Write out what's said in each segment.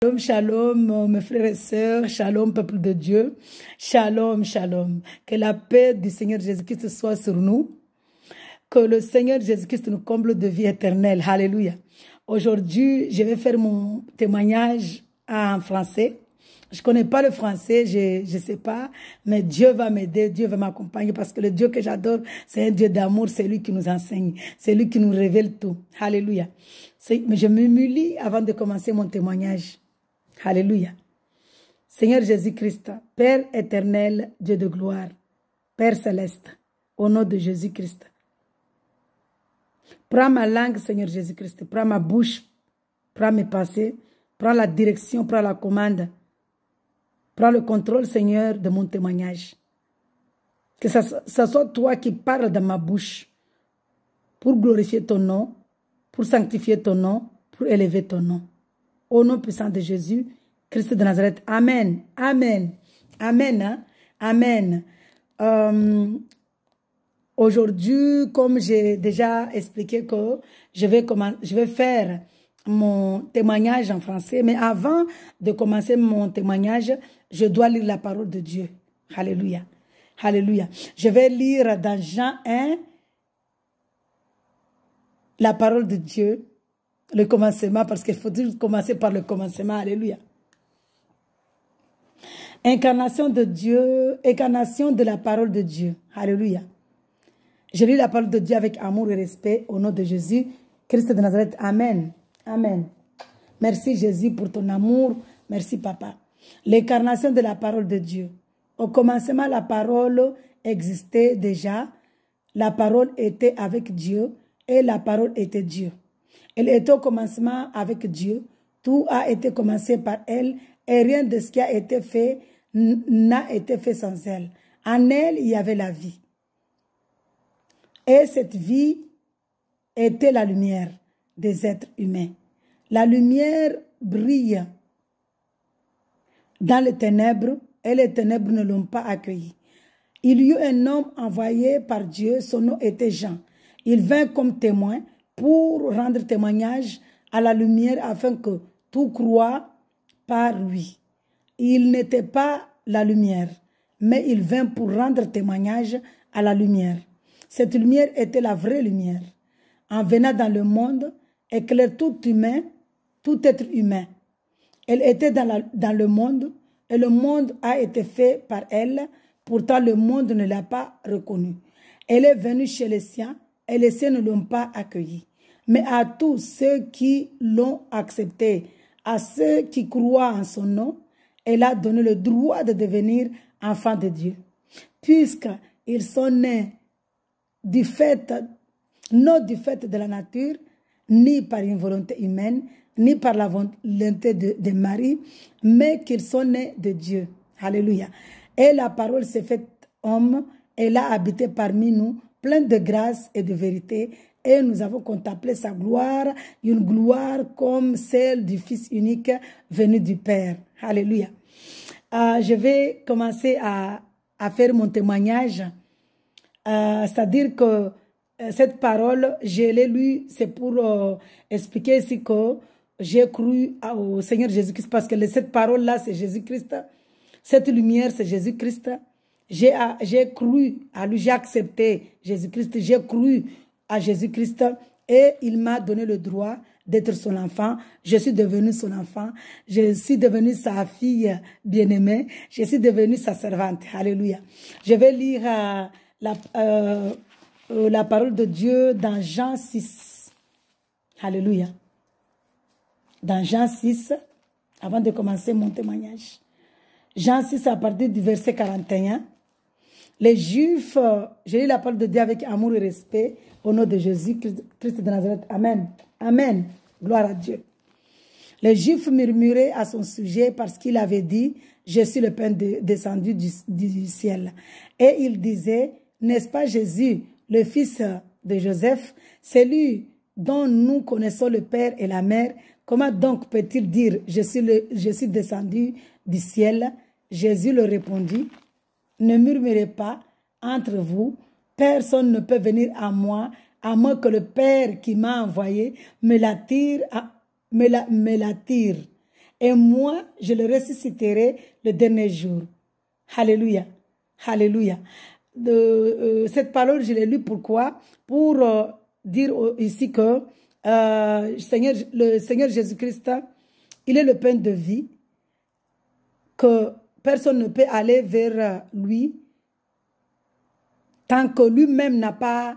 Shalom, shalom, mes frères et sœurs, shalom, peuple de Dieu, shalom, shalom. Que la paix du Seigneur Jésus-Christ soit sur nous. Que le Seigneur Jésus-Christ nous comble de vie éternelle. Alléluia. Aujourd'hui, je vais faire mon témoignage en français. Je connais pas le français, je ne sais pas, mais Dieu va m'aider, Dieu va m'accompagner parce que le Dieu que j'adore, c'est un Dieu d'amour, c'est lui qui nous enseigne, c'est lui qui nous révèle tout. Alléluia. Je m'humilie avant de commencer mon témoignage. Alléluia. Seigneur Jésus-Christ, Père éternel, Dieu de gloire, Père céleste, au nom de Jésus-Christ. Prends ma langue, Seigneur Jésus-Christ. Prends ma bouche. Prends mes passés, Prends la direction. Prends la commande. Prends le contrôle, Seigneur, de mon témoignage. Que ce soit toi qui parles dans ma bouche pour glorifier ton nom, pour sanctifier ton nom, pour élever ton nom. Au nom puissant de Jésus, Christ de Nazareth. Amen. Amen. Amen. Hein. Amen. Euh, aujourd'hui, comme j'ai déjà expliqué que je vais, je vais faire mon témoignage en français, mais avant de commencer mon témoignage, je dois lire la parole de Dieu. Alléluia. Alléluia. Je vais lire dans Jean 1 la parole de Dieu le commencement, parce qu'il faut commencer par le commencement. Alléluia. Incarnation de Dieu, incarnation de la parole de Dieu. Alléluia. Je lis la parole de Dieu avec amour et respect au nom de Jésus, Christ de Nazareth. Amen. Amen. Merci Jésus pour ton amour. Merci Papa. L'incarnation de la parole de Dieu. Au commencement, la parole existait déjà. La parole était avec Dieu et la parole était Dieu. Elle était au commencement avec Dieu. Tout a été commencé par elle et rien de ce qui a été fait n'a été fait sans elle. En elle, il y avait la vie. Et cette vie était la lumière des êtres humains. La lumière brille dans les ténèbres et les ténèbres ne l'ont pas accueillie. Il y eut un homme envoyé par Dieu, son nom était Jean. Il vint comme témoin pour rendre témoignage à la lumière afin que tout croit par lui. Il n'était pas la lumière, mais il vint pour rendre témoignage à la lumière. Cette lumière était la vraie lumière. En venant dans le monde, éclaire tout humain, tout être humain. Elle était dans, la, dans le monde et le monde a été fait par elle. Pourtant, le monde ne l'a pas reconnue. Elle est venue chez les siens, et les siens ne l'ont pas accueilli. Mais à tous ceux qui l'ont accepté, à ceux qui croient en son nom, elle a donné le droit de devenir enfant de Dieu, puisqu'ils sont nés du fait, non du fait de la nature, ni par une volonté humaine, ni par la volonté de, de Marie, mais qu'ils sont nés de Dieu. Alléluia. Et la parole s'est faite homme, elle a habité parmi nous plein de grâce et de vérité, et nous avons contemplé sa gloire, une gloire comme celle du Fils unique venu du Père. Alléluia. Euh, je vais commencer à, à faire mon témoignage, euh, c'est-à-dire que euh, cette parole, je l'ai lue, c'est pour expliquer ici que j'ai cru au Seigneur Jésus-Christ, parce que cette parole-là, c'est Jésus-Christ. Cette lumière, c'est Jésus-Christ. J'ai cru à lui, j'ai accepté Jésus-Christ, j'ai cru à Jésus-Christ et il m'a donné le droit d'être son enfant. Je suis devenue son enfant. Je suis devenue sa fille bien-aimée. Je suis devenue sa servante. Alléluia. Je vais lire euh, la, euh, euh, la parole de Dieu dans Jean 6. Alléluia. Dans Jean 6, avant de commencer mon témoignage. Jean 6 à partir du verset 41. Les Juifs, euh, j'ai lis la parole de Dieu avec amour et respect. Au nom de Jésus, Christ de Nazareth. Amen. Amen. Gloire à Dieu. Les Juifs murmuraient à son sujet parce qu'il avait dit, je suis le pain descendu du, ciel. Et il disait, n'est-ce pas Jésus, le fils de Joseph, c'est lui dont nous connaissons le Père et la Mère. Comment donc peut-il dire, je suis, je suis descendu du ciel Jésus leur répondit, ne murmurez pas entre vous. Personne ne peut venir à moi, à moins que le Père qui m'a envoyé me l'attire, me Et moi, je le ressusciterai le dernier jour. Alléluia. Alléluia. Euh, cette parole, je l'ai lue pourquoi Pour euh, dire ici que euh, le Seigneur Jésus-Christ, il est le pain de vie que personne ne peut aller vers euh, lui tant que lui-même n'a pas,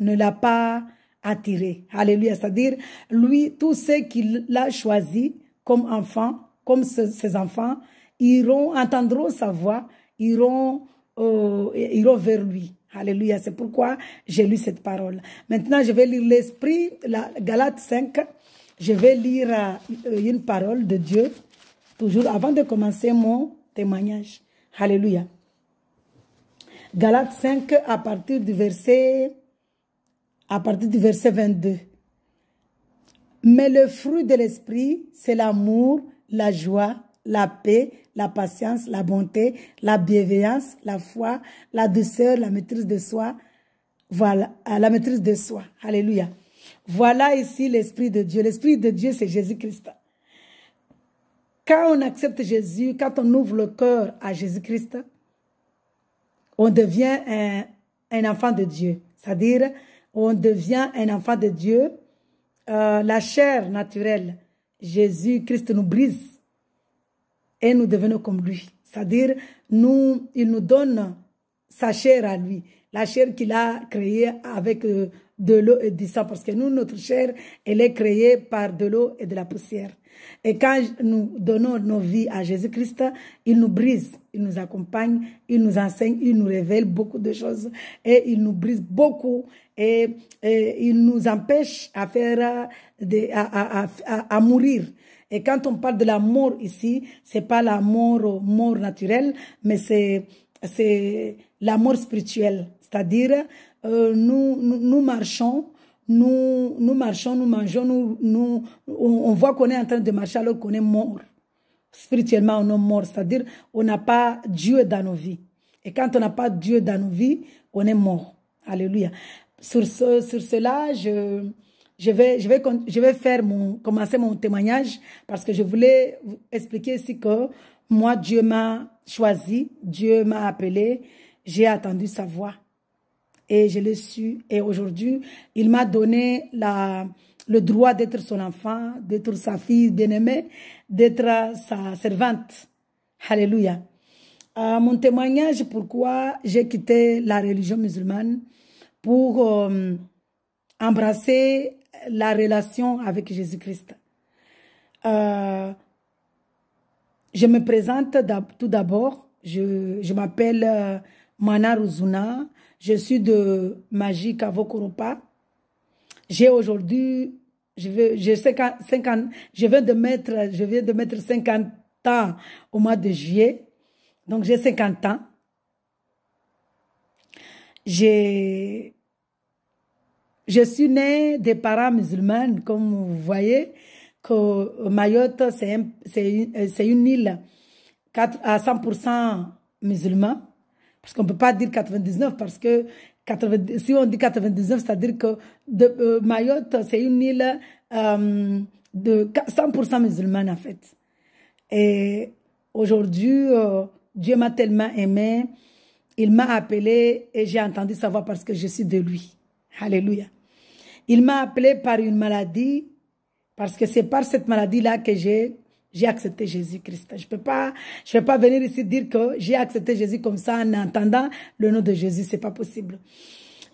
ne l'a pas attiré. Alléluia. C'est-à-dire, lui, tous ceux qu'il a choisi comme enfant, comme ses, enfants, iront, entendront sa voix, iront, euh, iront vers lui. Alléluia. C'est pourquoi j'ai lu cette parole. Maintenant, je vais lire l'Esprit, la Galate 5. Je vais lire euh, une parole de Dieu Toujours avant de commencer mon témoignage. Alléluia. Galates 5 à partir du verset à partir du verset 22. Mais le fruit de l'esprit, c'est l'amour, la joie, la paix, la patience, la bonté, la bienveillance, la foi, la douceur, la maîtrise de soi. Voilà, euh, la maîtrise de soi. Alléluia. Voilà ici l'esprit de Dieu. L'esprit de Dieu, c'est Jésus-Christ. Quand on accepte Jésus, quand on ouvre le cœur à Jésus-Christ, on devient un, enfant de Dieu. C'est-à-dire, on devient un enfant de Dieu. Euh, la chair naturelle, Jésus-Christ nous brise et nous devenons comme lui. C'est-à-dire, nous, il nous donne sa chair à lui, la chair qu'il a créée avec euh, de l'eau et du sang, parce que nous, notre chair, elle est créée par de l'eau et de la poussière. Et quand nous donnons nos vies à Jésus-Christ, il nous brise, il nous accompagne, il nous enseigne, il nous révèle beaucoup de choses et il nous brise beaucoup et, il nous empêche à faire, à, à, à, à mourir. Et quand on parle de la mort ici, c'est pas la mort, mort naturelle, mais c'est, c'est la mort spirituelle. C'est-à-dire, euh, nous, nous marchons nous, nous marchons, nous mangeons, nous, nous on, voit qu'on est en train de marcher alors qu'on est mort. Spirituellement, on est mort, c'est-à-dire on n'a pas Dieu dans nos vies. Et quand on n'a pas Dieu dans nos vies, on est mort. Alléluia. Sur, ce, sur cela, je, je, vais, je, vais, je vais faire mon, commencer mon témoignage parce que je voulais expliquer ici que moi, Dieu m'a choisi, Dieu m'a appelé, j'ai attendu sa voix et je l'ai su. Et aujourd'hui, il m'a donné la, le droit d'être son enfant, d'être sa fille bien-aimée, d'être sa servante. Alléluia. Euh, mon témoignage, pourquoi j'ai quitté la religion musulmane pour euh, embrasser la relation avec Jésus-Christ. Euh, je me présente tout d'abord. Je, je m'appelle Mana Ruzuna. Je suis de Magie Kavokoropa. J'ai aujourd'hui, je 50, je viens de mettre, je viens de mettre 50 ans au mois de juillet. Donc, j'ai 50 ans. J'ai, je suis née des parents musulmans, comme vous voyez, que Mayotte, c'est un, une île à 100% musulmane. Parce qu'on ne peut pas dire 99 parce que si on dit 99, c'est-à-dire que euh, Mayotte, c'est une île euh, de 100% musulmane en fait. Et aujourd'hui, euh, Dieu m'a tellement aimé, il m'a appelé et j'ai entendu sa voix parce que je suis de lui. Alléluia. Il m'a appelé par une maladie parce que c'est par cette maladie-là que j'ai j'ai accepté Jésus-Christ. Je peux pas, je vais pas venir ici dire que j'ai accepté Jésus comme ça en entendant le nom de Jésus. C'est pas possible.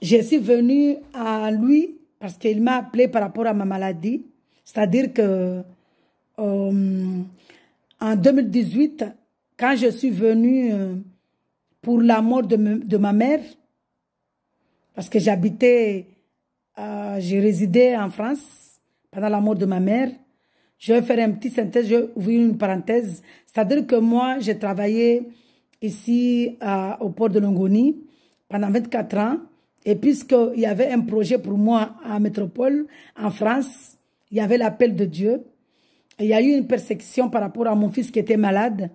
Je suis venue à lui parce qu'il m'a appelé par rapport à ma maladie. C'est-à-dire que euh, en 2018, quand je suis venue euh, pour la mort de, de ma mère, parce que j'habitais, euh, j'ai résidé en France pendant la mort de ma mère, je vais faire un petit synthèse, je vais ouvrir une parenthèse. C'est-à-dire que moi, j'ai travaillé ici au port de Longoni pendant 24 ans. Et puisqu'il y avait un projet pour moi à métropole, en France, il y avait l'appel de Dieu. il y a eu une persécution par rapport à mon fils qui était malade.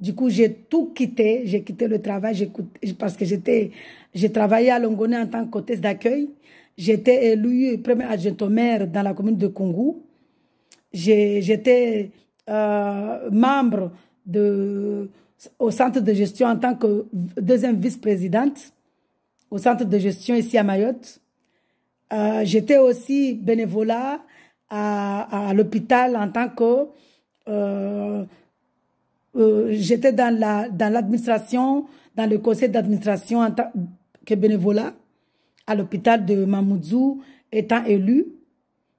Du coup, j'ai tout quitté. J'ai quitté le travail parce que j'étais, j'ai travaillé à Longoni en tant qu'hôtesse d'accueil. J'étais élue premier adjoint au maire dans la commune de Congo. J'étais euh, membre de, au centre de gestion en tant que deuxième vice-présidente au centre de gestion ici à Mayotte. Euh, j'étais aussi bénévolat à, à l'hôpital en tant que... Euh, j'étais dans l'administration, la, dans, dans le conseil d'administration en tant que bénévolat à l'hôpital de Mamoudzou, étant élu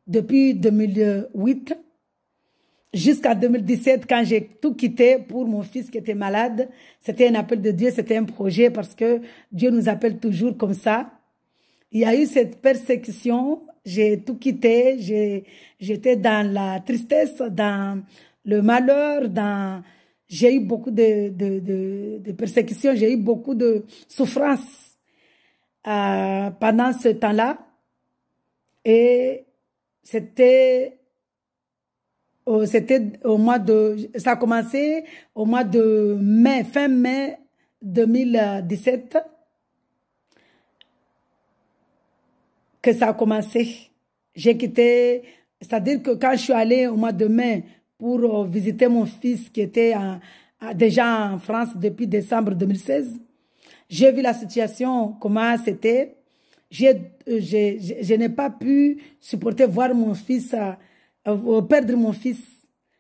depuis 2008 jusqu'à 2017, quand j'ai tout quitté pour mon fils qui était malade, c'était un appel de Dieu, c'était un projet parce que Dieu nous appelle toujours comme ça. Il y a eu cette persécution, j'ai tout quitté, j'étais dans la tristesse, dans le malheur, dans... J'ai eu beaucoup de, de, de, de persécutions, j'ai eu beaucoup de souffrances euh, pendant ce temps-là. Et c'était Oh, c'était au mois de, ça a commencé au mois de mai, fin mai 2017 que ça a commencé. J'ai quitté, c'est-à-dire que quand je suis allée au mois de mai pour euh, visiter mon fils qui était déjà en France depuis décembre 2016, j'ai vu la situation, comment c'était. Euh, je n'ai pas pu supporter voir mon fils. À, euh, euh, perdre mon fils.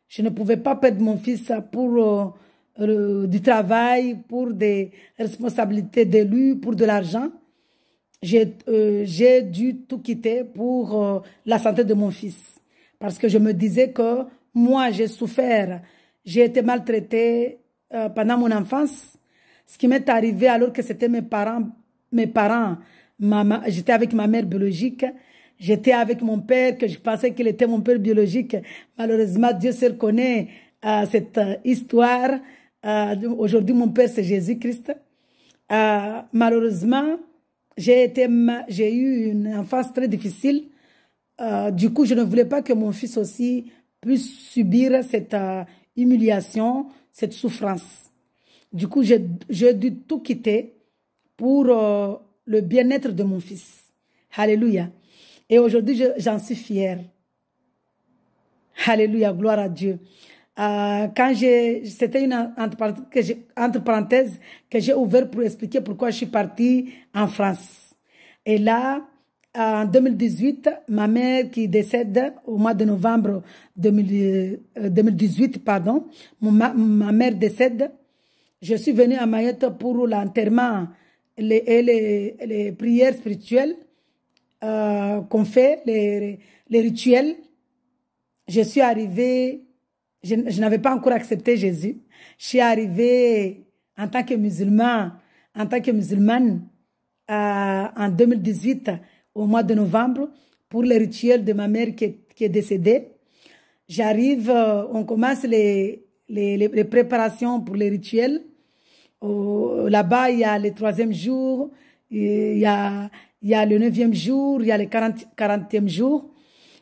Je ne pouvais pas perdre mon fils pour euh, euh, du travail, pour des responsabilités d'élu, pour de l'argent. J'ai dû tout quitter pour la santé de mon fils. Parce que je me disais que moi, j'ai souffert, j'ai été maltraitée pendant mon enfance. Ce qui m'est arrivé alors que c'était mes parents, mes parents, j'étais avec ma mère biologique, J'étais avec mon père, que je pensais qu'il était mon père biologique. Malheureusement, Dieu se reconnaît à euh, cette euh, histoire. Euh, aujourd'hui, mon père, c'est Jésus-Christ. malheureusement, j'ai eu une enfance très difficile. du coup, je ne voulais pas que mon fils aussi puisse subir cette humiliation, cette souffrance. Du coup, j'ai dû tout quitter pour le bien-être de mon fils. Alléluia. Et aujourd'hui, j'en suis fière. Alléluia, gloire à Dieu. Euh, quand j'ai, c'était une entre, que parenthèses que j'ai ouvert pour expliquer pourquoi je suis partie en France. Et là, en 2018, ma mère qui décède au mois de novembre 2018, euh, pardon, ma, ma, mère décède. Je suis venue à Mayotte pour l'enterrement et les, les prières spirituelles. Euh, qu'on fait, les, rituels. Je suis arrivée, je, n'avais pas encore accepté Jésus. Je suis arrivée en tant que musulman, en tant que musulmane, euh, en 2018, au mois de novembre, pour les rituels de ma mère qui est, décédée. J'arrive, euh, on commence les, les, préparations pour les rituels. Là-bas, il y a le troisième jour, il y a il y a le neuvième jour, il y a le 40, jour.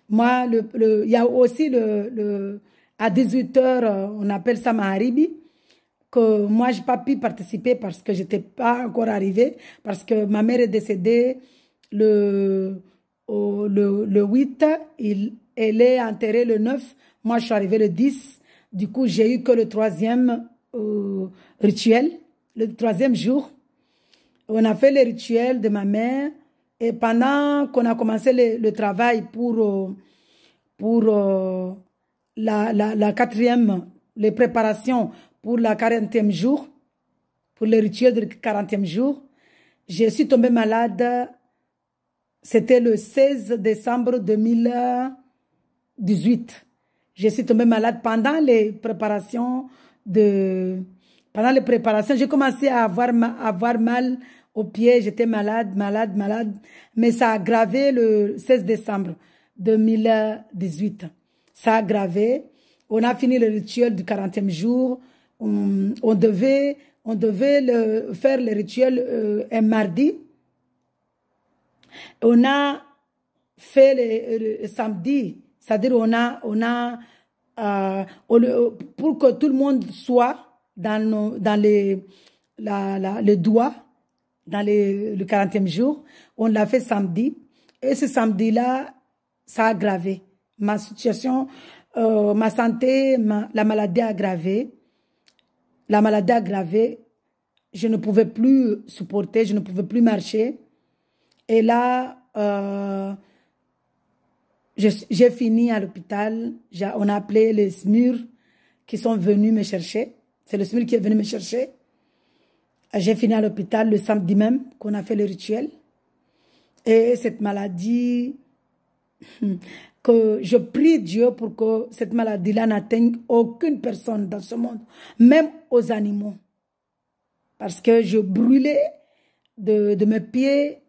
Moi, le, le, il y a aussi le, le à 18 heures, on appelle ça Maharibi, que moi, je n'ai pas pu participer parce que je n'étais pas encore arrivée, parce que ma mère est décédée le, le, le 8, il, elle est enterrée le 9, moi, je suis arrivée le 10. Du coup, j'ai eu que le troisième euh, rituel, le troisième jour. On a fait le rituel de ma mère et pendant qu'on a commencé le, travail pour, euh, pour euh, la, la, quatrième, les préparations pour la 40e jour, pour le rituel du 40e jour, je suis tombée malade. C'était le 16 décembre 2018. Je suis tombée malade pendant les préparations de pendant les préparations. J'ai commencé à avoir, à avoir mal au pied, j'étais malade, malade, malade. Mais ça a gravé le 16 décembre 2018. Ça a gravé. On a fini le rituel du 40e jour. On, devait, on devait le, faire le rituel euh, un mardi. On a fait le, samedi, c'est-à-dire on a, on a euh, pour que tout le monde soit dans, dans les, la, le doigt, dans le, le 40e jour. On l'a fait samedi. Et ce samedi-là, ça a aggravé. Ma situation, euh, ma santé, la maladie a aggravé. La maladie a aggravé. Je ne pouvais plus supporter, je ne pouvais plus marcher. Et là, euh, j'ai fini à l'hôpital. On a appelé les SMUR qui sont venus me chercher. C'est le SMUR qui est venu me chercher. J'ai fini à l'hôpital le samedi même qu'on a fait le rituel. Et cette maladie, que je prie Dieu pour que cette maladie-là n'atteigne aucune personne dans ce monde, même aux animaux. Parce que je brûlais de, de mes pieds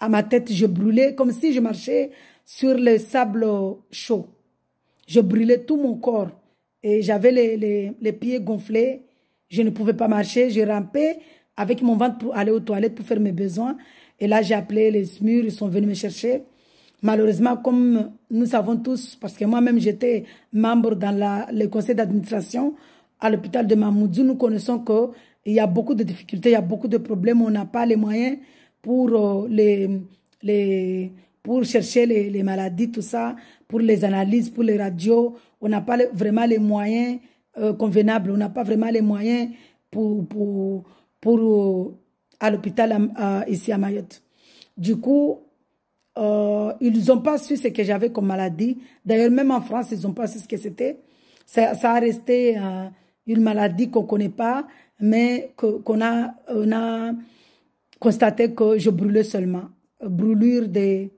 à ma tête, je brûlais comme si je marchais sur le sable chaud. Je brûlais tout mon corps et j'avais les, les, les pieds gonflés je ne pouvais pas marcher, j'ai rampé avec mon ventre pour aller aux toilettes, pour faire mes besoins. Et là, j'ai appelé les SMUR, ils sont venus me chercher. Malheureusement, comme nous savons tous, parce que moi-même j'étais membre dans la, le conseil d'administration à l'hôpital de Mamoudzou, nous connaissons qu'il y a beaucoup de difficultés, il y a beaucoup de problèmes, on n'a pas les moyens pour, euh, les, les, pour chercher les, maladies, tout ça, pour les analyses, pour les radios, on n'a pas vraiment les moyens euh, convenable, on n'a pas vraiment les moyens pour, pour, pour euh, à l'hôpital ici à Mayotte. Du coup, euh, ils n'ont pas su ce que j'avais comme maladie. D'ailleurs, même en France, ils n'ont pas su ce que c'était. Ça, a resté une maladie qu'on ne connaît pas, mais qu'on a, on a constaté que je brûlais seulement. Brûlure des...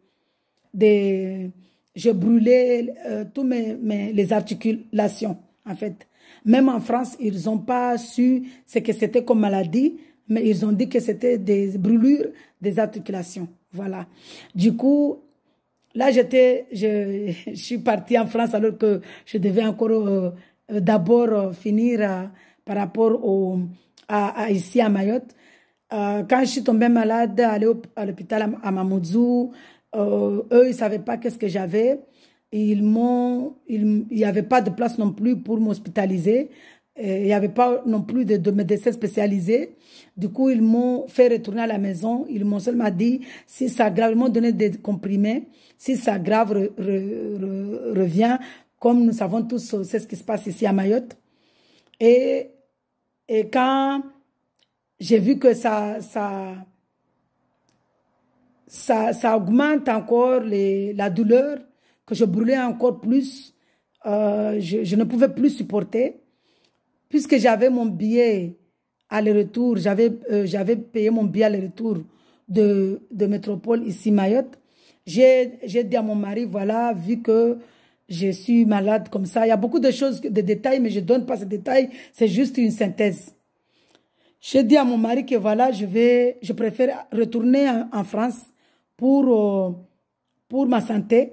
des je brûlais toutes tous mes, mes, les articulations, en fait. Même en France, ils n'ont pas su ce que c'était comme maladie, mais ils ont dit que c'était des brûlures des articulations. Voilà. Du coup, là, j'étais, je, suis partie en France alors que je devais encore euh, euh, d'abord euh, finir par rapport à, ici à Mayotte. quand je suis tombée malade, aller à l'hôpital à, à Mamoudzou, eux, ils ne savaient pas qu'est-ce que j'avais. Ils m'ont, il n'y avait pas de place non plus pour m'hospitaliser. Euh, il n'y avait pas non plus de, de médecins spécialisés. Du coup, ils m'ont fait retourner à la maison. Ils m'ont seulement dit, si ça grave, ils m'ont donné des comprimés. Si ça grave revient, comme nous savons tous, euh, c'est ce qui se passe ici à Mayotte. Et, et quand j'ai vu que ça, ça, ça, ça augmente encore les, la douleur, je brûlais encore plus. Euh, je, ne pouvais plus supporter. Puisque j'avais mon billet aller-retour, j'avais euh, j'avais payé mon billet aller-retour de, de métropole ici, Mayotte. J'ai dit à mon mari, voilà, vu que je suis malade comme ça, il y a beaucoup de choses, de détails, mais je ne donne pas ces détails, c'est juste une synthèse. J'ai dit à mon mari que voilà, je vais, je préfère retourner en, France pour, euh, pour ma santé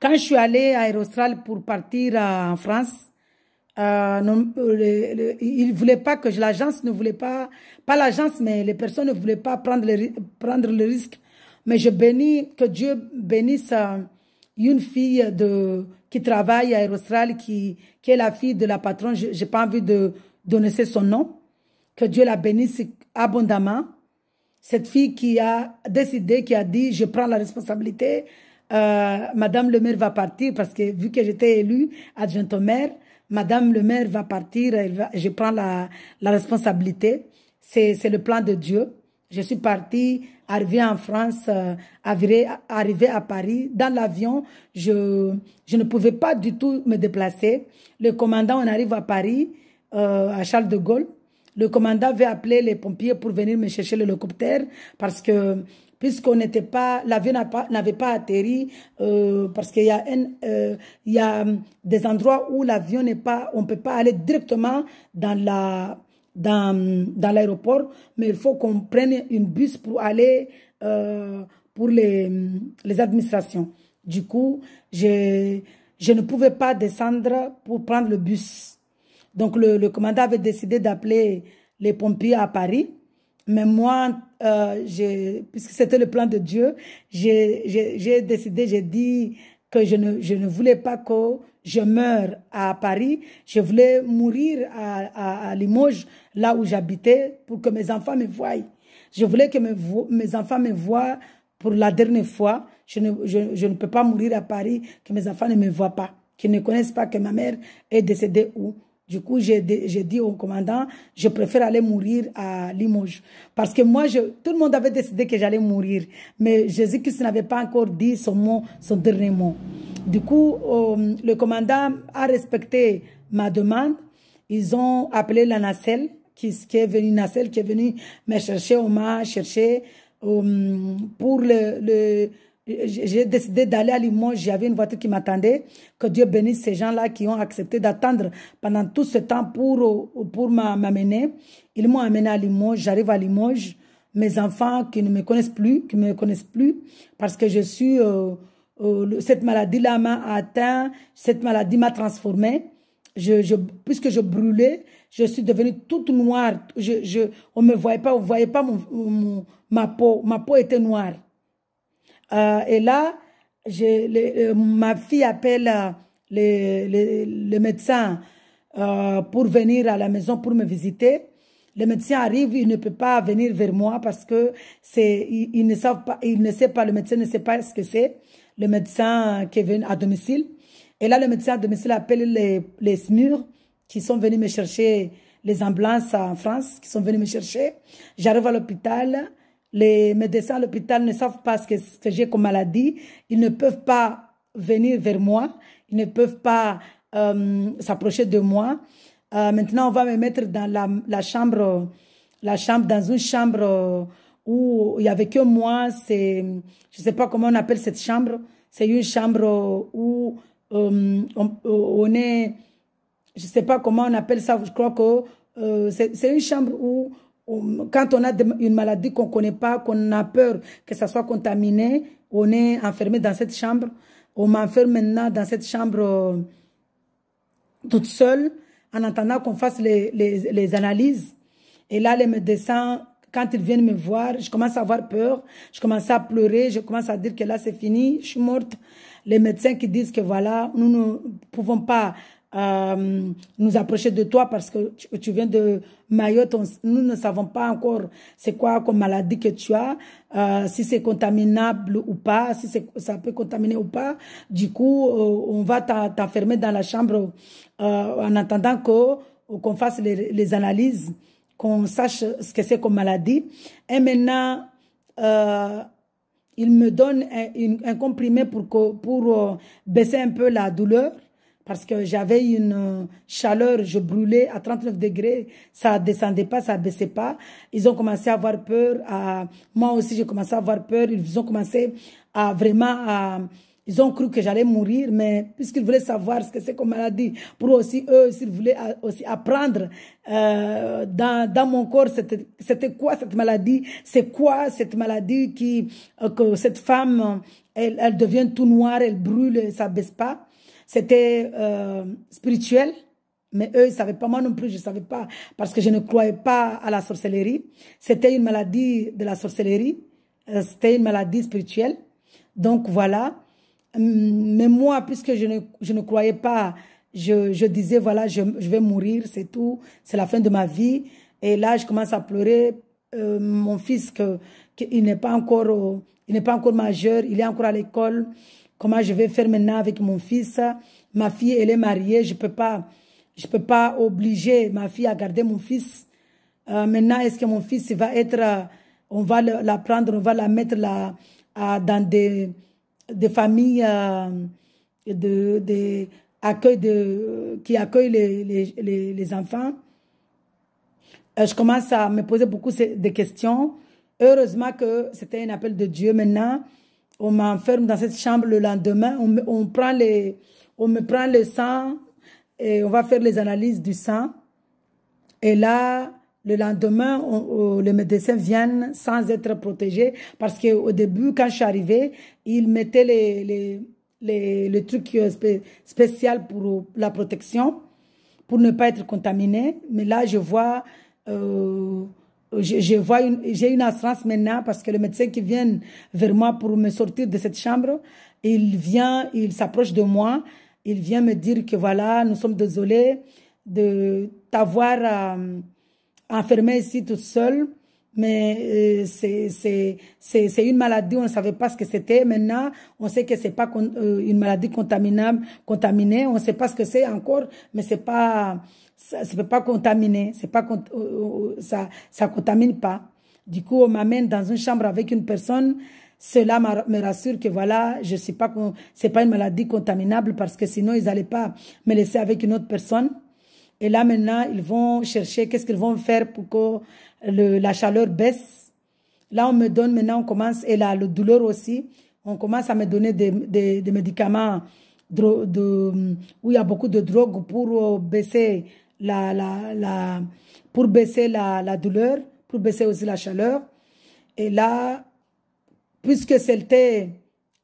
quand je suis allée à Aérostral pour partir en France, euh, non, le, il voulait pas que l'agence ne voulait pas, pas l'agence, mais les personnes ne voulaient pas prendre le, prendre le risque. Mais je bénis, que Dieu bénisse euh, une fille de, qui travaille à Aérostral, qui, qui est la fille de la patronne. Je n'ai pas envie de donner son nom. Que Dieu la bénisse abondamment. Cette fille qui a décidé, qui a dit, je prends la responsabilité euh, madame le maire va partir parce que vu que j'étais élue adjointe au maire, Madame le maire va partir, je prends la, la responsabilité. C'est le plan de Dieu. Je suis partie, arrivée en France, euh, arrivée, à Paris. Dans l'avion, je, je ne pouvais pas du tout me déplacer. Le commandant, on arrive à Paris, euh, à Charles de Gaulle. Le commandant avait appeler les pompiers pour venir me chercher le hélicoptère parce que puisqu'on n'était pas, l'avion n'avait pas, atterri, euh, parce qu'il y, a euh, il y a hum, des endroits où l'avion n'est pas, on ne peut pas aller directement dans la dans, hum, dans l'aéroport, mais il faut qu'on prenne une bus pour aller euh, pour les, hum, les administrations. Du coup, je, je ne pouvais pas descendre pour prendre le bus. Donc, le, le commandant avait décidé d'appeler les pompiers à Paris mais moi, euh, puisque c'était le plan de Dieu, j'ai décidé, j'ai dit que je ne, je ne voulais pas que je meure à Paris. Je voulais mourir à, à, à Limoges, là où j'habitais, pour que mes enfants me voient. Je voulais que mes, mes enfants me voient pour la dernière fois. Je ne, je, je ne peux pas mourir à Paris, que mes enfants ne me voient pas, qu'ils ne connaissent pas que ma mère est décédée où. Du coup, j'ai dit au commandant, je préfère aller mourir à Limoges. Parce que moi, je, tout le monde avait décidé que j'allais mourir. Mais Jésus-Christ n'avait pas encore dit son mot, son dernier mot. Du coup, euh, le commandant a respecté ma demande. Ils ont appelé la nacelle, qui, est venue, nacelle qui est venue me chercher. On m'a cherché euh, pour le j'ai décidé d'aller à Limoges J'avais une voiture qui m'attendait. Que Dieu bénisse ces gens-là qui ont accepté d'attendre pendant tout ce temps pour, pour m'amener. Ils m'ont amené à Limoges. J'arrive à Limoges. Mes enfants qui ne me connaissent plus, qui ne me connaissent plus, parce que je suis... Euh, euh cette maladie-là m'a atteint. Cette maladie m'a transformé. Je, je, puisque je brûlais, je suis devenue toute noire. Je, je, on me voyait pas, on voyait pas mon, ma peau. Ma peau était noire. Euh, et là, euh, ma fille appelle le, euh, le, médecin pour venir à la maison pour me visiter. Le médecin arrive, il ne peut pas venir vers moi parce que c'est, ne savent pas, il ne sait pas, le médecin ne sait pas ce que c'est. Le médecin qui est venu à domicile. Et là, le médecin à domicile appelle les, les SMUR qui sont venus me chercher, les ambulances en France qui sont venus me chercher. J'arrive à l'hôpital les médecins à l'hôpital ne savent pas ce que, j'ai comme maladie. Ils ne peuvent pas venir vers moi. Ils ne peuvent pas euh, s'approcher de moi. Euh, maintenant, on va me mettre dans la, chambre, la chambre, dans une chambre où il y avait que moi. C'est, je sais pas comment on appelle cette chambre. C'est une chambre où euh, on, on, est, je sais pas comment on appelle ça. Je crois que c'est une chambre où quand on a une maladie qu'on ne connaît pas, qu'on a peur que ça soit contaminé, on est enfermé dans cette chambre. On m'enferme maintenant dans cette chambre euh, toute seule en attendant qu'on fasse les, les, les, analyses. Et là, les médecins, quand ils viennent me voir, je commence à avoir peur, je commence à pleurer, je commence à dire que là, c'est fini, je suis morte. Les médecins qui disent que voilà, nous ne pouvons pas euh, nous approcher de toi parce que tu, viens de Mayotte. nous ne savons pas encore c'est quoi comme maladie que tu as, euh, si c'est contaminable ou pas, si ça peut contaminer ou pas. Du coup, euh, on va t'enfermer dans la chambre euh, en attendant euh, qu'on fasse les, les analyses, qu'on sache ce que c'est comme maladie. Et maintenant, il me donne un, un, comprimé pour, pour baisser un peu la douleur parce que j'avais une euh, chaleur, je brûlais à 39 degrés, ça descendait pas, ça baissait pas. Ils ont commencé à avoir peur, à... moi aussi j'ai commencé à avoir peur, ils ont commencé à vraiment à... Ils ont cru que j'allais mourir, mais puisqu'ils voulaient savoir ce que c'est comme maladie, pour aussi eux, s'ils voulaient aussi apprendre euh, dans, dans mon corps, c'était quoi cette maladie, c'est quoi cette maladie qui, euh, que cette femme, elle, elle devient tout noire, elle brûle, ça baisse pas c'était euh, spirituel. Mais eux, ils savaient pas, moi non plus, je savais pas, parce que je ne croyais pas à la sorcellerie. C'était une maladie de la sorcellerie, euh, c'était une maladie spirituelle. Donc voilà. Hum, mais moi, puisque je ne, je ne croyais pas, je, je disais, voilà, je, je vais mourir, c'est tout, c'est la fin de ma vie. Et là, je commence à pleurer. Euh, mon fils, que, n'est pas encore, il n'est pas encore majeur, il est encore à l'école. Comment je vais faire maintenant avec mon fils Ma fille, elle est mariée, je ne peux pas. Je peux pas obliger ma fille à garder mon fils. Euh, maintenant, est-ce que mon fils va être, euh, on va le, la prendre, on va la mettre là, à, dans des, des familles euh, de, de, de, qui accueillent les, les, les, enfants. je commence à me poser beaucoup de questions. Heureusement que c'était un appel de Dieu maintenant on m'enferme dans cette chambre le lendemain, on, on, prend les, on me prend le sang et on va faire les analyses du sang. Et là, le lendemain, euh, les médecins viennent sans être protégés parce qu'au début, quand je suis arrivée, ils mettaient les, les, les, euh, spécial pour euh, la protection, pour ne pas être contaminé. Mais là, je vois je, je vois j'ai une assurance maintenant parce que le médecin qui vient vers moi pour me sortir de cette chambre, il vient, il s'approche de moi, il vient me dire que voilà, nous sommes désolés de t'avoir euh, enfermé ici tout seul mais euh, c'est une maladie, on ne savait pas ce que c'était. Maintenant, on sait que c'est pas euh, une maladie contaminable, contaminée, on ne sait pas ce que c'est encore, mais c'est pas ça, peut pas contaminer, c'est pas euh, euh, ça ça contamine pas. Du coup, on m'amène dans une chambre avec une personne, cela me rassure que voilà, je sais pas c'est pas une maladie contaminable parce que sinon ils allaient pas me laisser avec une autre personne. Et là maintenant, ils vont chercher qu'est-ce qu'ils vont faire pour que la chaleur baisse. Là, on me donne maintenant, on commence, et là, la douleur aussi, on commence à me donner des, des, médicaments de, où il y a beaucoup de drogues pour euh, baisser la, la, la pour baisser la, douleur, pour baisser aussi la chaleur. Et là, puisque c'était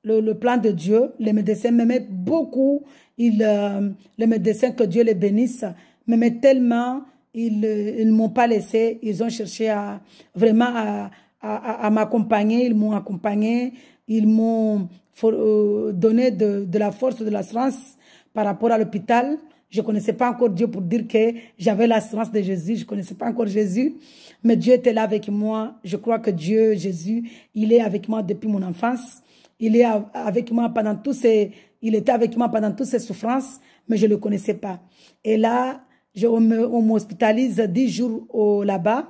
le, plan de Dieu, les médecins m'aimaient beaucoup. Ils, euh, les médecins, que Dieu les bénisse, m'aimaient tellement ils, euh, ils ne m'ont pas laissé. Ils ont cherché à, vraiment à, à, à m'accompagner. Ils m'ont accompagné. Ils m'ont euh, donné de, de, la force, de l'assurance par rapport à l'hôpital. Je ne connaissais pas encore Dieu pour dire que j'avais l'assurance de Jésus. Je ne connaissais pas encore Jésus. Mais Dieu était là avec moi. Je crois que Dieu, Jésus, il est avec moi depuis mon enfance. Il est avec moi pendant tous ces... Il était avec moi pendant toutes ces souffrances, mais je ne le connaissais pas. Et là, je, on m'hospitalise 10 jours là-bas.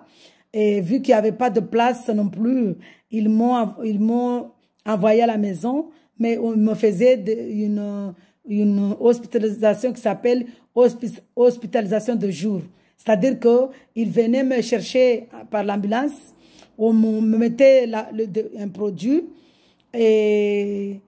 Et vu qu'il n'y avait pas de place non plus, ils m'ont envoyé à la maison. Mais on me faisait une, une hospitalisation qui s'appelle hospitalisation de jour. C'est-à-dire qu'ils venaient me chercher par l'ambulance. On me mettait le, un produit et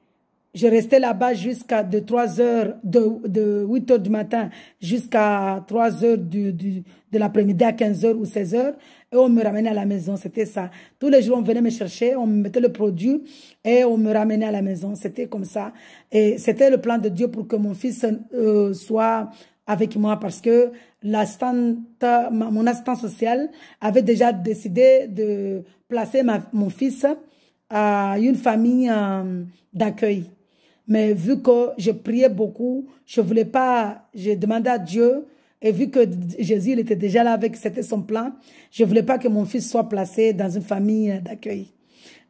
je restais là-bas jusqu'à de 3 heures, de, de 8 heures du matin jusqu'à 3 heures du, du de l'après-midi à 15 heures ou 16 heures. Et on me ramenait à la maison, c'était ça. Tous les jours, on venait me chercher, on me mettait le produit et on me ramenait à la maison. C'était comme ça. Et c'était le plan de Dieu pour que mon fils euh, soit avec moi parce que mon assistant social avait déjà décidé de placer mon fils à une famille euh, d'accueil. Mais vu que je priais beaucoup, je voulais pas, je demandais à Dieu, et vu que Jésus il était déjà là avec, c'était son plan, je voulais pas que mon fils soit placé dans une famille euh, d'accueil.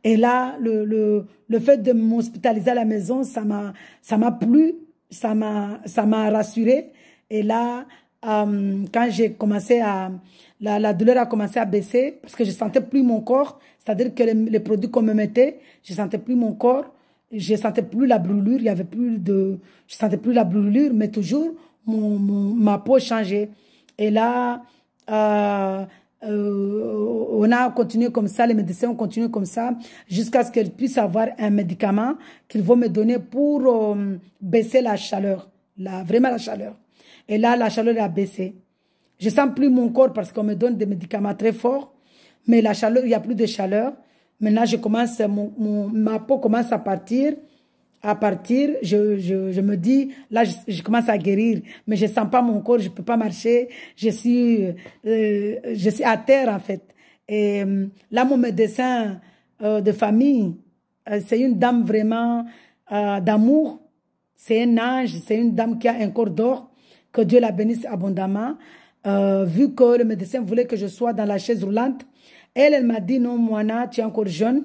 Et là, le, le, le fait de m'hospitaliser à la maison, ça m'a, ça m'a plu, ça m'a, ça m'a rassuré. Et là, euh, quand j'ai commencé à, la, la, douleur a commencé à baisser parce que je sentais plus mon corps, c'est-à-dire que les, les produits qu'on me mettait, je sentais plus mon corps. Je sentais plus la brûlure, il y avait plus de, je sentais plus la brûlure, mais toujours mon, ma peau changeait. Et là, euh, euh, on a continué comme ça, les médecins ont continué comme ça, jusqu'à ce qu'ils puissent avoir un médicament qu'ils vont me donner pour euh, baisser la chaleur, la, vraiment la chaleur. Et là, la chaleur a baissé. Je sens plus mon corps parce qu'on me donne des médicaments très forts, mais la chaleur, il n'y a plus de chaleur. Maintenant, je commence, mon, ma peau commence à partir. À partir, je, je, je me dis, là, je, commence à guérir, mais je sens pas mon corps, je peux pas marcher, je suis, euh, je suis à terre en fait. Et euh, là, mon médecin euh, de famille, c'est une dame vraiment d'amour, c'est un ange, c'est une dame qui a un corps d'or, que Dieu la bénisse abondamment. vu que le médecin voulait que je sois dans la chaise roulante, elle, elle m'a dit, non, Moana, tu es encore jeune,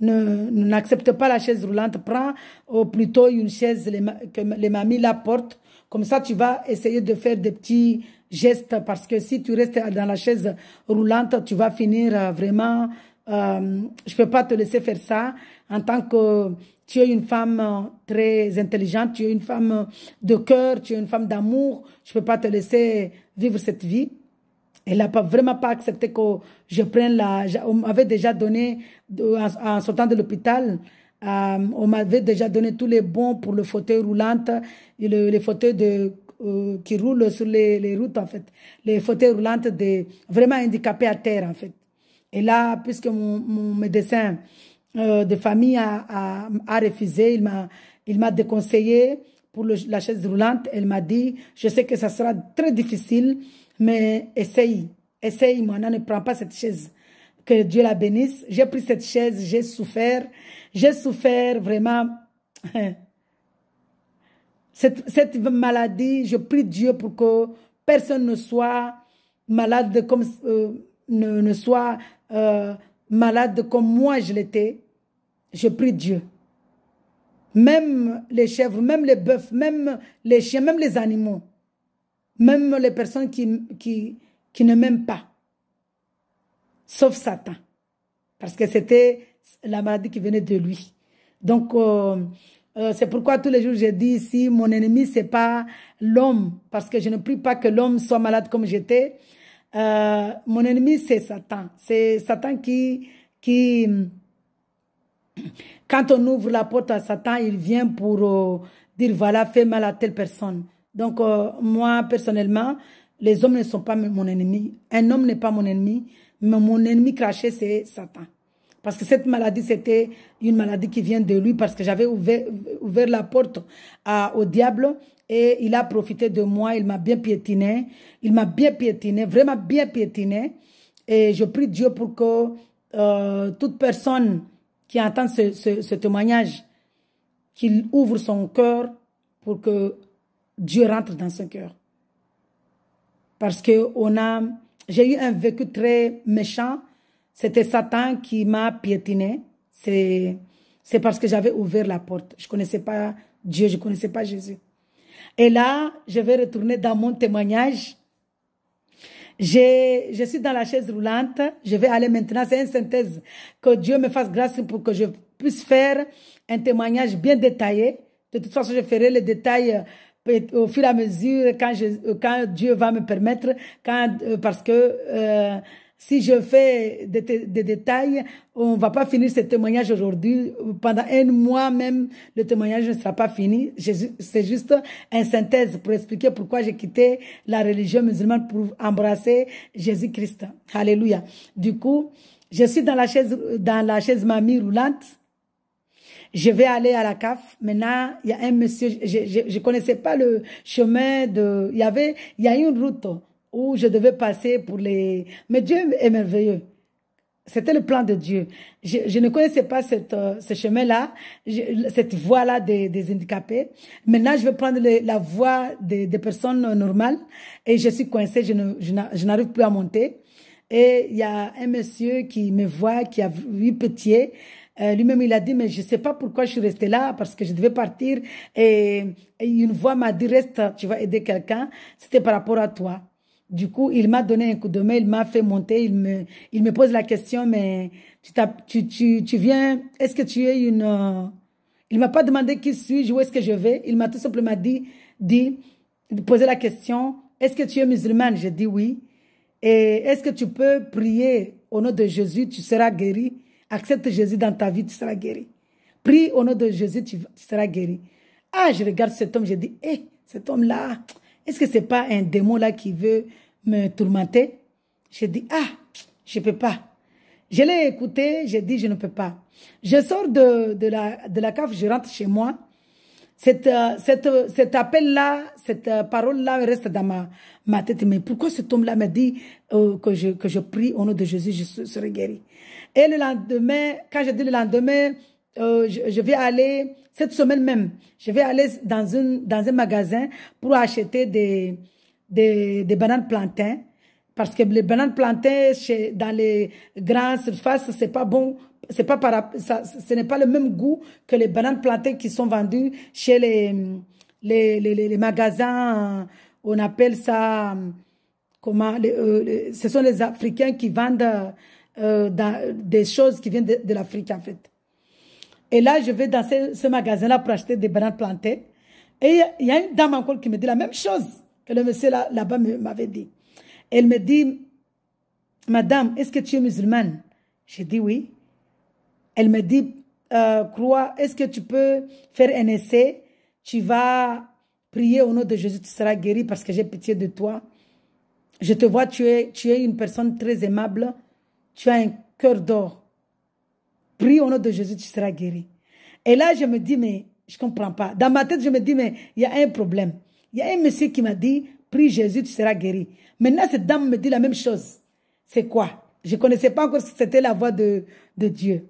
ne n'accepte pas la chaise roulante, prends ou plutôt une chaise les, que les mamies la portent. Comme ça, tu vas essayer de faire des petits gestes parce que si tu restes dans la chaise roulante, tu vas finir euh, vraiment... Euh, je peux pas te laisser faire ça. En tant que tu es une femme euh, très intelligente, tu es une femme de cœur, tu es une femme d'amour, je peux pas te laisser vivre cette vie. Elle n'a pas, vraiment pas accepté que je prenne la... On m'avait déjà donné, euh, en, sortant de l'hôpital, euh, on m'avait déjà donné tous les bons pour le fauteuil roulant, et le, les fauteuils de, euh, qui roulent sur les, routes, en fait. Les fauteuils roulants des vraiment handicapés à terre, en fait. Et là, puisque mon, médecin euh, de famille a, a, a refusé, il m'a, il m'a déconseillé pour la chaise roulante. Elle m'a dit, je sais que ça sera très difficile, mais essaye, essaye, maintenant, ne prends pas cette chaise. Que Dieu la bénisse. J'ai pris cette chaise, j'ai souffert. J'ai souffert vraiment. Cette, cette, maladie, je prie Dieu pour que personne ne soit malade comme euh, ne, soit euh, malade comme moi je l'étais. Je prie Dieu. Même les chèvres, même les bœufs, même les chiens, même les animaux. Même les personnes qui, qui, qui ne m'aiment pas. Sauf Satan. Parce que c'était la maladie qui venait de lui. Donc, euh, euh, c'est pourquoi tous les jours, je dis ici, mon ennemi, n'est pas l'homme. Parce que je ne prie pas que l'homme soit malade comme j'étais. Euh, mon ennemi, c'est Satan. C'est Satan qui, qui, quand on ouvre la porte à Satan, il vient pour dire, voilà, fais mal à telle personne. Donc, euh, moi, personnellement, les hommes ne sont pas mon ennemi. Un homme n'est pas mon ennemi, mais mon ennemi craché, c'est Satan. Parce que cette maladie, c'était une maladie qui vient de lui parce que j'avais ouvert, ouvert, la porte à, au diable et il a profité de moi, il m'a bien piétiné, il m'a bien piétiné, vraiment bien piétiné. Et je prie Dieu pour que euh, toute personne qui entend ce, ce témoignage, qu'il ouvre son cœur pour que Dieu rentre dans son cœur. Parce que on a, j'ai eu un vécu très méchant. C'était Satan qui m'a piétiné. C'est, c'est parce que j'avais ouvert la porte. Je connaissais pas Dieu, je connaissais pas Jésus. Et là, je vais retourner dans mon témoignage. Je suis dans la chaise roulante. Je vais aller maintenant. C'est une synthèse. Que Dieu me fasse grâce pour que je puisse faire un témoignage bien détaillé. De toute façon, je ferai les détails au fur et à mesure, quand, je, euh, quand Dieu va me permettre, quand, euh, parce que euh, si je fais des, des, détails, on va pas finir ce témoignage aujourd'hui. Pendant un mois même, le témoignage ne sera pas fini. C'est juste une synthèse pour expliquer pourquoi j'ai quitté la religion musulmane pour embrasser Jésus-Christ. Alléluia. Du coup, je suis dans la chaise, dans la chaise mamie roulante je vais aller à la CAF. Maintenant, il y a un monsieur, je, je, je connaissais pas le chemin de, il y avait, il y a une route où je devais passer pour les, mais Dieu est merveilleux. C'était le plan de Dieu. Je, je ne connaissais pas cette, euh, ce chemin-là, cette voie-là des, des, handicapés. Maintenant, je vais prendre la voie des, des, personnes normales et je suis coincée, je n'arrive je plus à monter. Et il y a un monsieur qui me voit, qui a huit petits. Euh, lui-même, il a dit, mais je ne sais pas pourquoi je suis restée là, parce que je devais partir. Et, une voix m'a dit, reste, tu vas aider quelqu'un. C'était par rapport à toi. Du coup, il m'a donné un coup de main, il m'a fait monter, il me, il me pose la question, mais tu, tu, tu, viens, est-ce que tu es une... Euh, il m'a pas demandé qui suis-je, où est-ce que je vais. Il m'a tout simplement dit, dit, poser la question, est-ce que tu es musulmane? J'ai dit oui. Et est-ce que tu peux prier au nom de Jésus, tu seras guéri? Accepte Jésus dans ta vie, tu seras guéri. Prie au nom de Jésus, tu, seras guéri. Ah, je regarde cet homme, je dis, hé, eh, cet homme-là, est-ce que ce n'est pas un démon là qui veut me tourmenter? Je dis, ah, je ne peux pas. Je l'ai écouté, j'ai dit, je ne peux pas. Je sors de, la, de la cave, je rentre chez moi. Cette, euh, cet appel-là, cette euh, parole-là reste dans ma, ma tête. Mais pourquoi cet homme-là me dit euh, que, je, que je prie au nom de Jésus, je serai guéri et le lendemain, quand je dis le lendemain, euh, je, vais aller, cette semaine même, je vais aller dans, une, dans un magasin pour acheter des, des, des bananes plantains. Parce que les bananes plantées dans les grandes surfaces, c'est pas bon. ce n'est pas le même goût que les bananes plantées qui sont vendues chez les, les, magasins. On appelle ça, comment, euh, ce sont les Africains qui vendent euh, des choses qui viennent de, l'Afrique, en fait. Et là, je vais dans ce, magasin-là pour acheter des bananes plantées. Et il y a une dame encore qui me dit la même chose que le monsieur là-bas m'avait dit. Elle me dit, Madame, est-ce que tu es musulmane J'ai dit oui. Elle me dit, euh, crois, est-ce que tu peux faire un essai Tu vas prier au nom de Jésus, tu seras guéri parce que j'ai pitié de toi. Je te vois, tu es, tu es une personne très aimable. Tu as un cœur d'or. Prie au nom de Jésus, tu seras guéri. Et là, je me dis, mais je comprends pas. Dans ma tête, je me dis, mais il y a un problème. Il y a un monsieur qui m'a dit, prie Jésus, tu seras guéri. Maintenant, cette dame me dit la même chose. C'est quoi Je ne connaissais pas encore que c'était la voix de, de Dieu.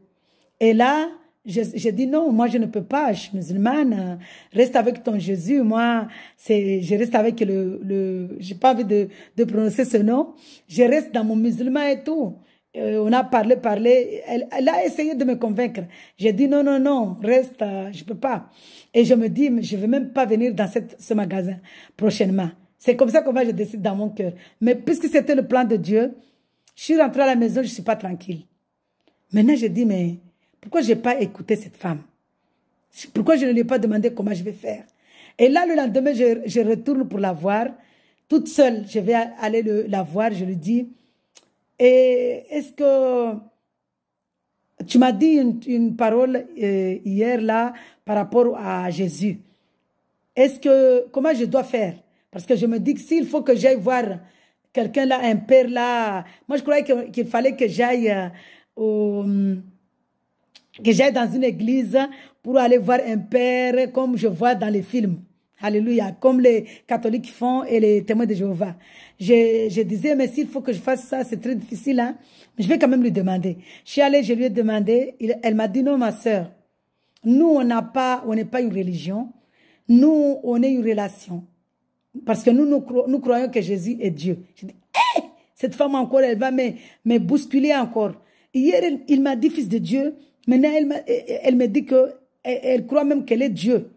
Et là, j'ai dit non, moi je ne peux pas, je suis musulmane, reste avec ton Jésus, moi c'est, je reste avec le, le j'ai pas envie de, de prononcer ce nom, je reste dans mon musulman et tout. Euh, on a parlé, parlé. Elle, elle, a essayé de me convaincre. J'ai dit non, non, non, reste, je je peux pas. Et je me dis, je vais même pas venir dans cette, ce magasin prochainement. C'est comme ça qu'on va. je décide dans mon cœur. Mais puisque c'était le plan de Dieu, je suis rentrée à la maison, je suis pas tranquille. Maintenant, je dis, mais pourquoi n'ai pas écouté cette femme? Pourquoi je ne lui ai pas demandé comment je vais faire? Et là, le lendemain, je, je retourne pour la voir. Toute seule, je vais aller la voir. Je lui dis, et est-ce que tu m'as dit une, parole euh, hier là par rapport à Jésus. Est-ce que comment je dois faire Parce que je me dis que s'il faut que j'aille voir quelqu'un là, un père là, moi je croyais qu'il fallait que j'aille euh, que j'aille dans une église pour aller voir un père comme je vois dans les films. Alléluia, comme les catholiques font et les témoins de Jéhovah. Je, je disais, mais s'il faut que je fasse ça, c'est très difficile. Hein? Mais je vais quand même lui demander. Je suis allée, je lui ai demandé. elle m'a dit, non, ma sœur nous, on n'a pas, on n'est pas une religion. Nous, on est une relation. Parce que nous, nous, croyons que Jésus est Dieu. Je dis, eh! cette femme encore, elle va me, me bousculer encore. Hier, il m'a dit fils de Dieu. Maintenant, elle, elle me dit que elle croit même qu'elle est Dieu.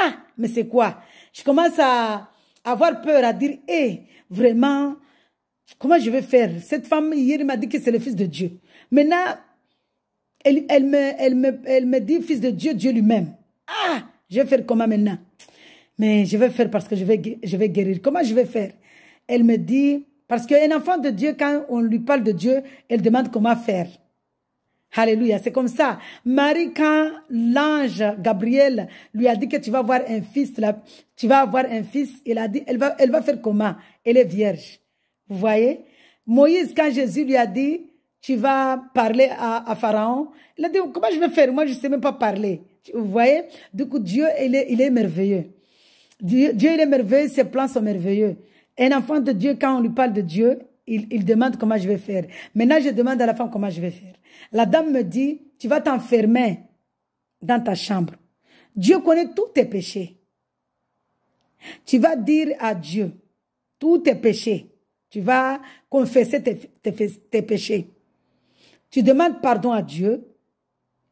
Ah, mais c'est quoi? Je commence à, avoir peur, à dire, hé, vraiment, comment je vais faire Cette femme, hier, m'a dit que c'est le fils de Dieu. Maintenant, elle, elle, me, elle, me, elle me dit, fils de Dieu, Dieu lui-même. Ah, je vais faire comment maintenant Mais je vais faire parce que je vais, je vais guérir. Comment je vais faire Elle me dit, parce qu'un enfant de Dieu, quand on lui parle de Dieu, elle demande comment faire. Alléluia, c'est comme ça. Marie, quand l'ange Gabriel lui a dit que tu vas avoir un fils, tu vas avoir un fils, il a dit, elle va, elle va faire comment Elle est vierge. Vous voyez Moïse, quand Jésus lui a dit, tu vas parler à, à Pharaon, il a dit, comment je vais faire Moi, je ne sais même pas parler. Vous voyez Du coup, Dieu, il est, il est merveilleux. Dieu, Dieu, il est merveilleux, ses plans sont merveilleux. Un enfant de Dieu, quand on lui parle de Dieu, il, il demande comment je vais faire. Maintenant, je demande à la femme comment je vais faire. La dame me dit, tu vas t'enfermer dans ta chambre. Dieu connaît tous tes péchés. Tu vas dire à Dieu tous tes péchés. Tu vas confesser tes, péchés. Tu demandes pardon à Dieu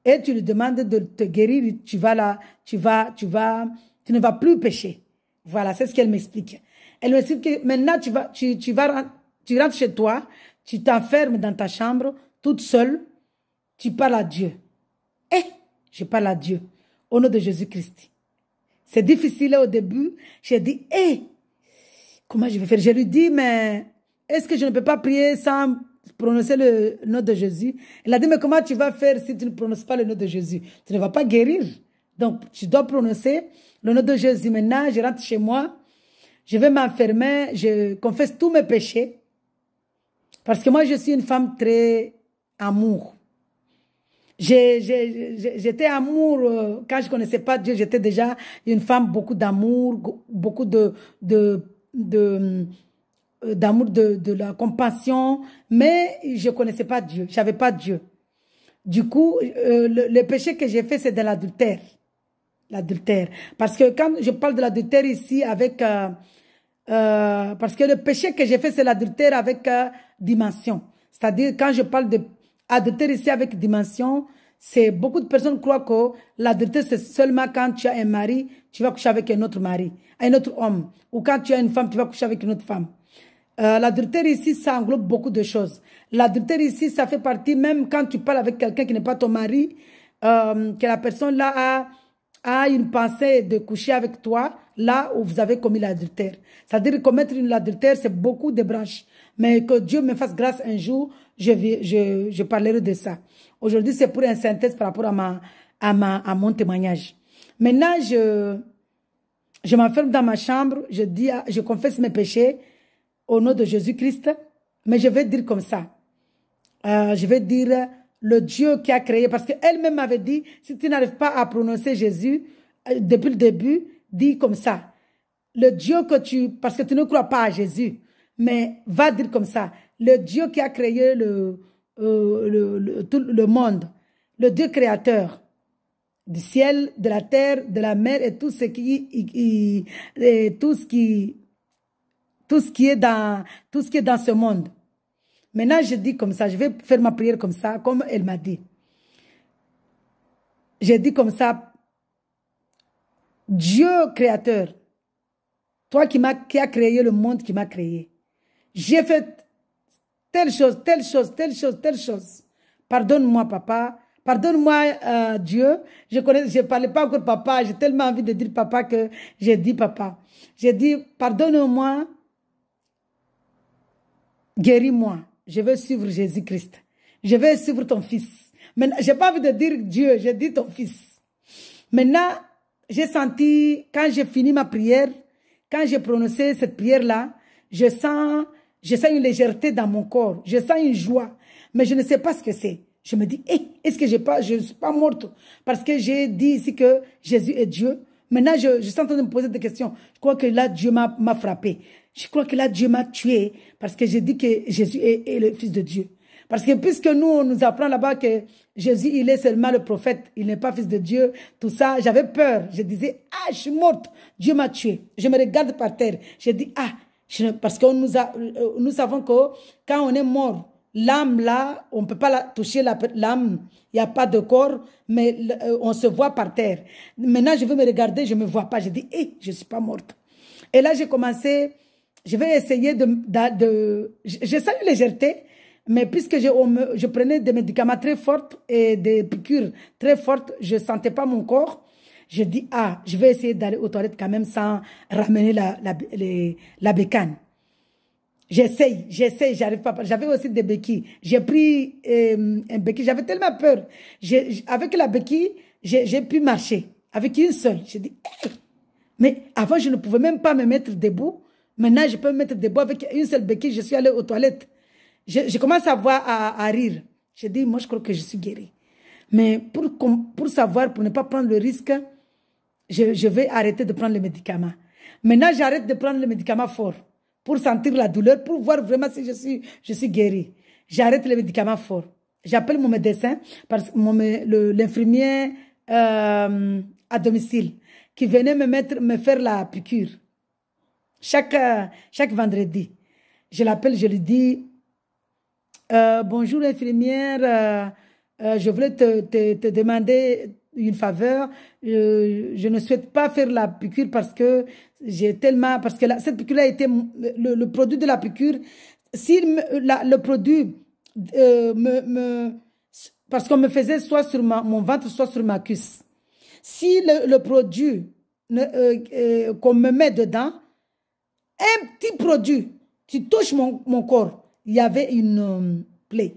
et tu lui demandes de te guérir. Tu vas là, tu vas, tu vas, tu ne vas plus pécher. Voilà, c'est ce qu'elle m'explique. Elle me dit que maintenant tu vas, tu, tu vas, tu rentres chez toi, tu t'enfermes dans ta chambre toute seule tu parles à Dieu. Eh, je parle à Dieu. Au nom de Jésus-Christ. C'est difficile au début. J'ai dit, eh, comment je vais faire Je lui dis, mais est-ce que je ne peux pas prier sans prononcer le nom de Jésus Elle a dit, mais comment tu vas faire si tu ne prononces pas le nom de Jésus Tu ne vas pas guérir. Donc, tu dois prononcer le nom de Jésus. Maintenant, je rentre chez moi. Je vais m'enfermer. Je confesse tous mes péchés. Parce que moi, je suis une femme très amoureuse. J'étais amour, quand je connaissais pas Dieu, j'étais déjà une femme beaucoup d'amour, beaucoup de, de, de, euh, d'amour, de, la compassion, mais je connaissais pas Dieu, je savais pas Dieu. Du coup, euh, le, péché que j'ai fait, c'est de l'adultère. L'adultère. Parce que quand je parle de l'adultère ici avec... Euh, parce que le péché que j'ai fait, c'est l'adultère avec dimension. C'est-à-dire, quand je parle de adultère avec dimension, c'est beaucoup de personnes croient que l'adultère, c'est seulement quand tu as un mari, tu vas coucher avec un autre mari, un autre homme. Ou quand tu as une femme, tu vas coucher avec une autre femme. Euh, l'adultère ici, ça englobe beaucoup de choses. L'adultère ici, ça fait partie, même quand tu parles avec quelqu'un qui n'est pas ton mari, euh, que la personne là a, a une pensée de coucher avec toi, là où vous avez commis l'adultère. C'est-à-dire commettre une c'est beaucoup de branches. Mais que Dieu me fasse grâce un jour, je, je, je parlerai de ça. Aujourd'hui, c'est pour une synthèse par rapport à, ma, à, ma, à mon témoignage. Maintenant, je, je m'enferme dans ma chambre, je, dis, je confesse mes péchés au nom de Jésus-Christ, mais je vais dire comme ça. Euh, je vais dire le Dieu qui a créé, parce qu'elle-même m'avait dit, si tu n'arrives pas à prononcer Jésus euh, depuis le début, dis comme ça. Le Dieu que tu, parce que tu ne crois pas à Jésus, mais va dire comme ça, le Dieu qui a créé le, euh, le, le, monde, le Dieu créateur du ciel, de la terre, de la mer et tout ce qui, tout ce qui, tout ce qui est dans, tout ce qui est dans ce monde. Maintenant, je dis comme ça, je vais faire ma prière comme ça, comme elle m'a dit. J'ai dit comme ça, Dieu créateur, toi qui, m'as qui a créé le monde, qui m'a créé, j'ai fait telle chose, telle chose, telle chose, telle chose. Pardonne-moi, papa. Pardonne-moi, euh, Dieu. Je connais, je parlais pas encore papa. J'ai tellement envie de dire papa que j'ai dit papa. J'ai dit, pardonne-moi. Guéris-moi. Je veux suivre Jésus-Christ. Je veux suivre ton fils. Mais j'ai pas envie de dire Dieu. J'ai dit ton fils. Maintenant, j'ai senti, quand j'ai fini ma prière, quand j'ai prononcé cette prière-là, je sens je sens une légèreté dans mon corps. Je sens une joie. Mais je ne sais pas ce que c'est. Je me dis, eh, est-ce que pas, je ne suis pas morte parce que j'ai dit ici que Jésus est Dieu. Maintenant, je, je suis en train de me poser des questions. Je crois que là, Dieu m'a frappé. Je crois que là, Dieu m'a tué parce que j'ai dit que Jésus est, est, le Fils de Dieu. Parce que puisque nous, on nous apprend là-bas que Jésus, il est seulement le prophète, il n'est pas Fils de Dieu, tout ça, j'avais peur. Je disais, ah, je suis morte, Dieu m'a tué. Je me regarde par terre, je dis, ah, parce que nous, a, euh, nous savons que quand on est mort, l'âme là, on ne peut pas la toucher l'âme, il n'y a pas de corps, mais euh, on se voit par terre. Maintenant, je veux me regarder, je ne me vois pas, je dis, hé, eh, je ne suis pas morte. Et là, j'ai commencé, je vais essayer de... de, de j'ai légèreté, mais puisque je, je, prenais des médicaments très forts et des piqûres très fortes, je ne sentais pas mon corps je dis, ah, je vais essayer d'aller aux toilettes quand même sans ramener la, la, la bécane. J'essaye, j'essaye, j'arrive pas. J'avais aussi des béquilles. J'ai pris euh, un béquille, j'avais tellement peur. avec la béquille, j'ai pu marcher. Avec une seule, j'ai dit, eh! mais avant, je ne pouvais même pas me mettre debout. Maintenant, je peux me mettre debout avec une seule béquille. Je suis allée aux toilettes. Je, commence à voir, à, rire. J'ai dit, moi, je crois que je suis guérie. Mais pour, pour savoir, pour ne pas prendre le risque, je, vais arrêter de prendre le médicament. Maintenant, j'arrête de prendre le médicament fort pour sentir la douleur, pour voir vraiment si je suis, je suis guérie. J'arrête le médicament fort. J'appelle mon médecin, parce mon, euh, à domicile qui venait me, mettre, me faire la piqûre chaque, euh, chaque vendredi. Je l'appelle, je lui dis euh, Bonjour infirmière, je voulais te, te demander, une faveur. Euh, je ne souhaite pas faire la piqûre parce que j'ai tellement... Parce que cette piqûre-là était... Le, produit de la piqûre, si le produit euh, me, Parce qu'on me faisait soit sur mon ventre, soit sur ma cuisse. Si le, produit euh, qu'on me met dedans, un petit produit, tu touches mon corps, il y avait une plaie.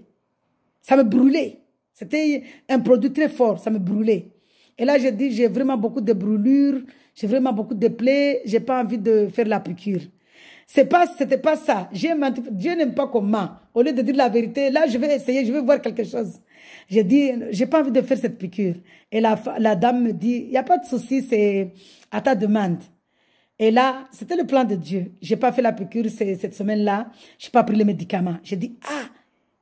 Ça me brûlait. C'était un produit très fort, ça me brûlait. Et là, j'ai dit, j'ai vraiment beaucoup de brûlures, j'ai vraiment beaucoup de plaies, j'ai pas envie de faire la piqûre. C'est pas, c'était pas ça. Dieu n'aime pas comment. Au lieu de dire la vérité, là, je vais essayer, je vais voir quelque chose. J'ai dit, j'ai pas envie de faire cette piqûre. Et la, dame me dit, il n'y a pas de souci, c'est à ta demande. Et là, c'était le plan de Dieu. J'ai pas fait la piqûre cette semaine-là. J'ai pas pris les médicaments. J'ai dit, ah,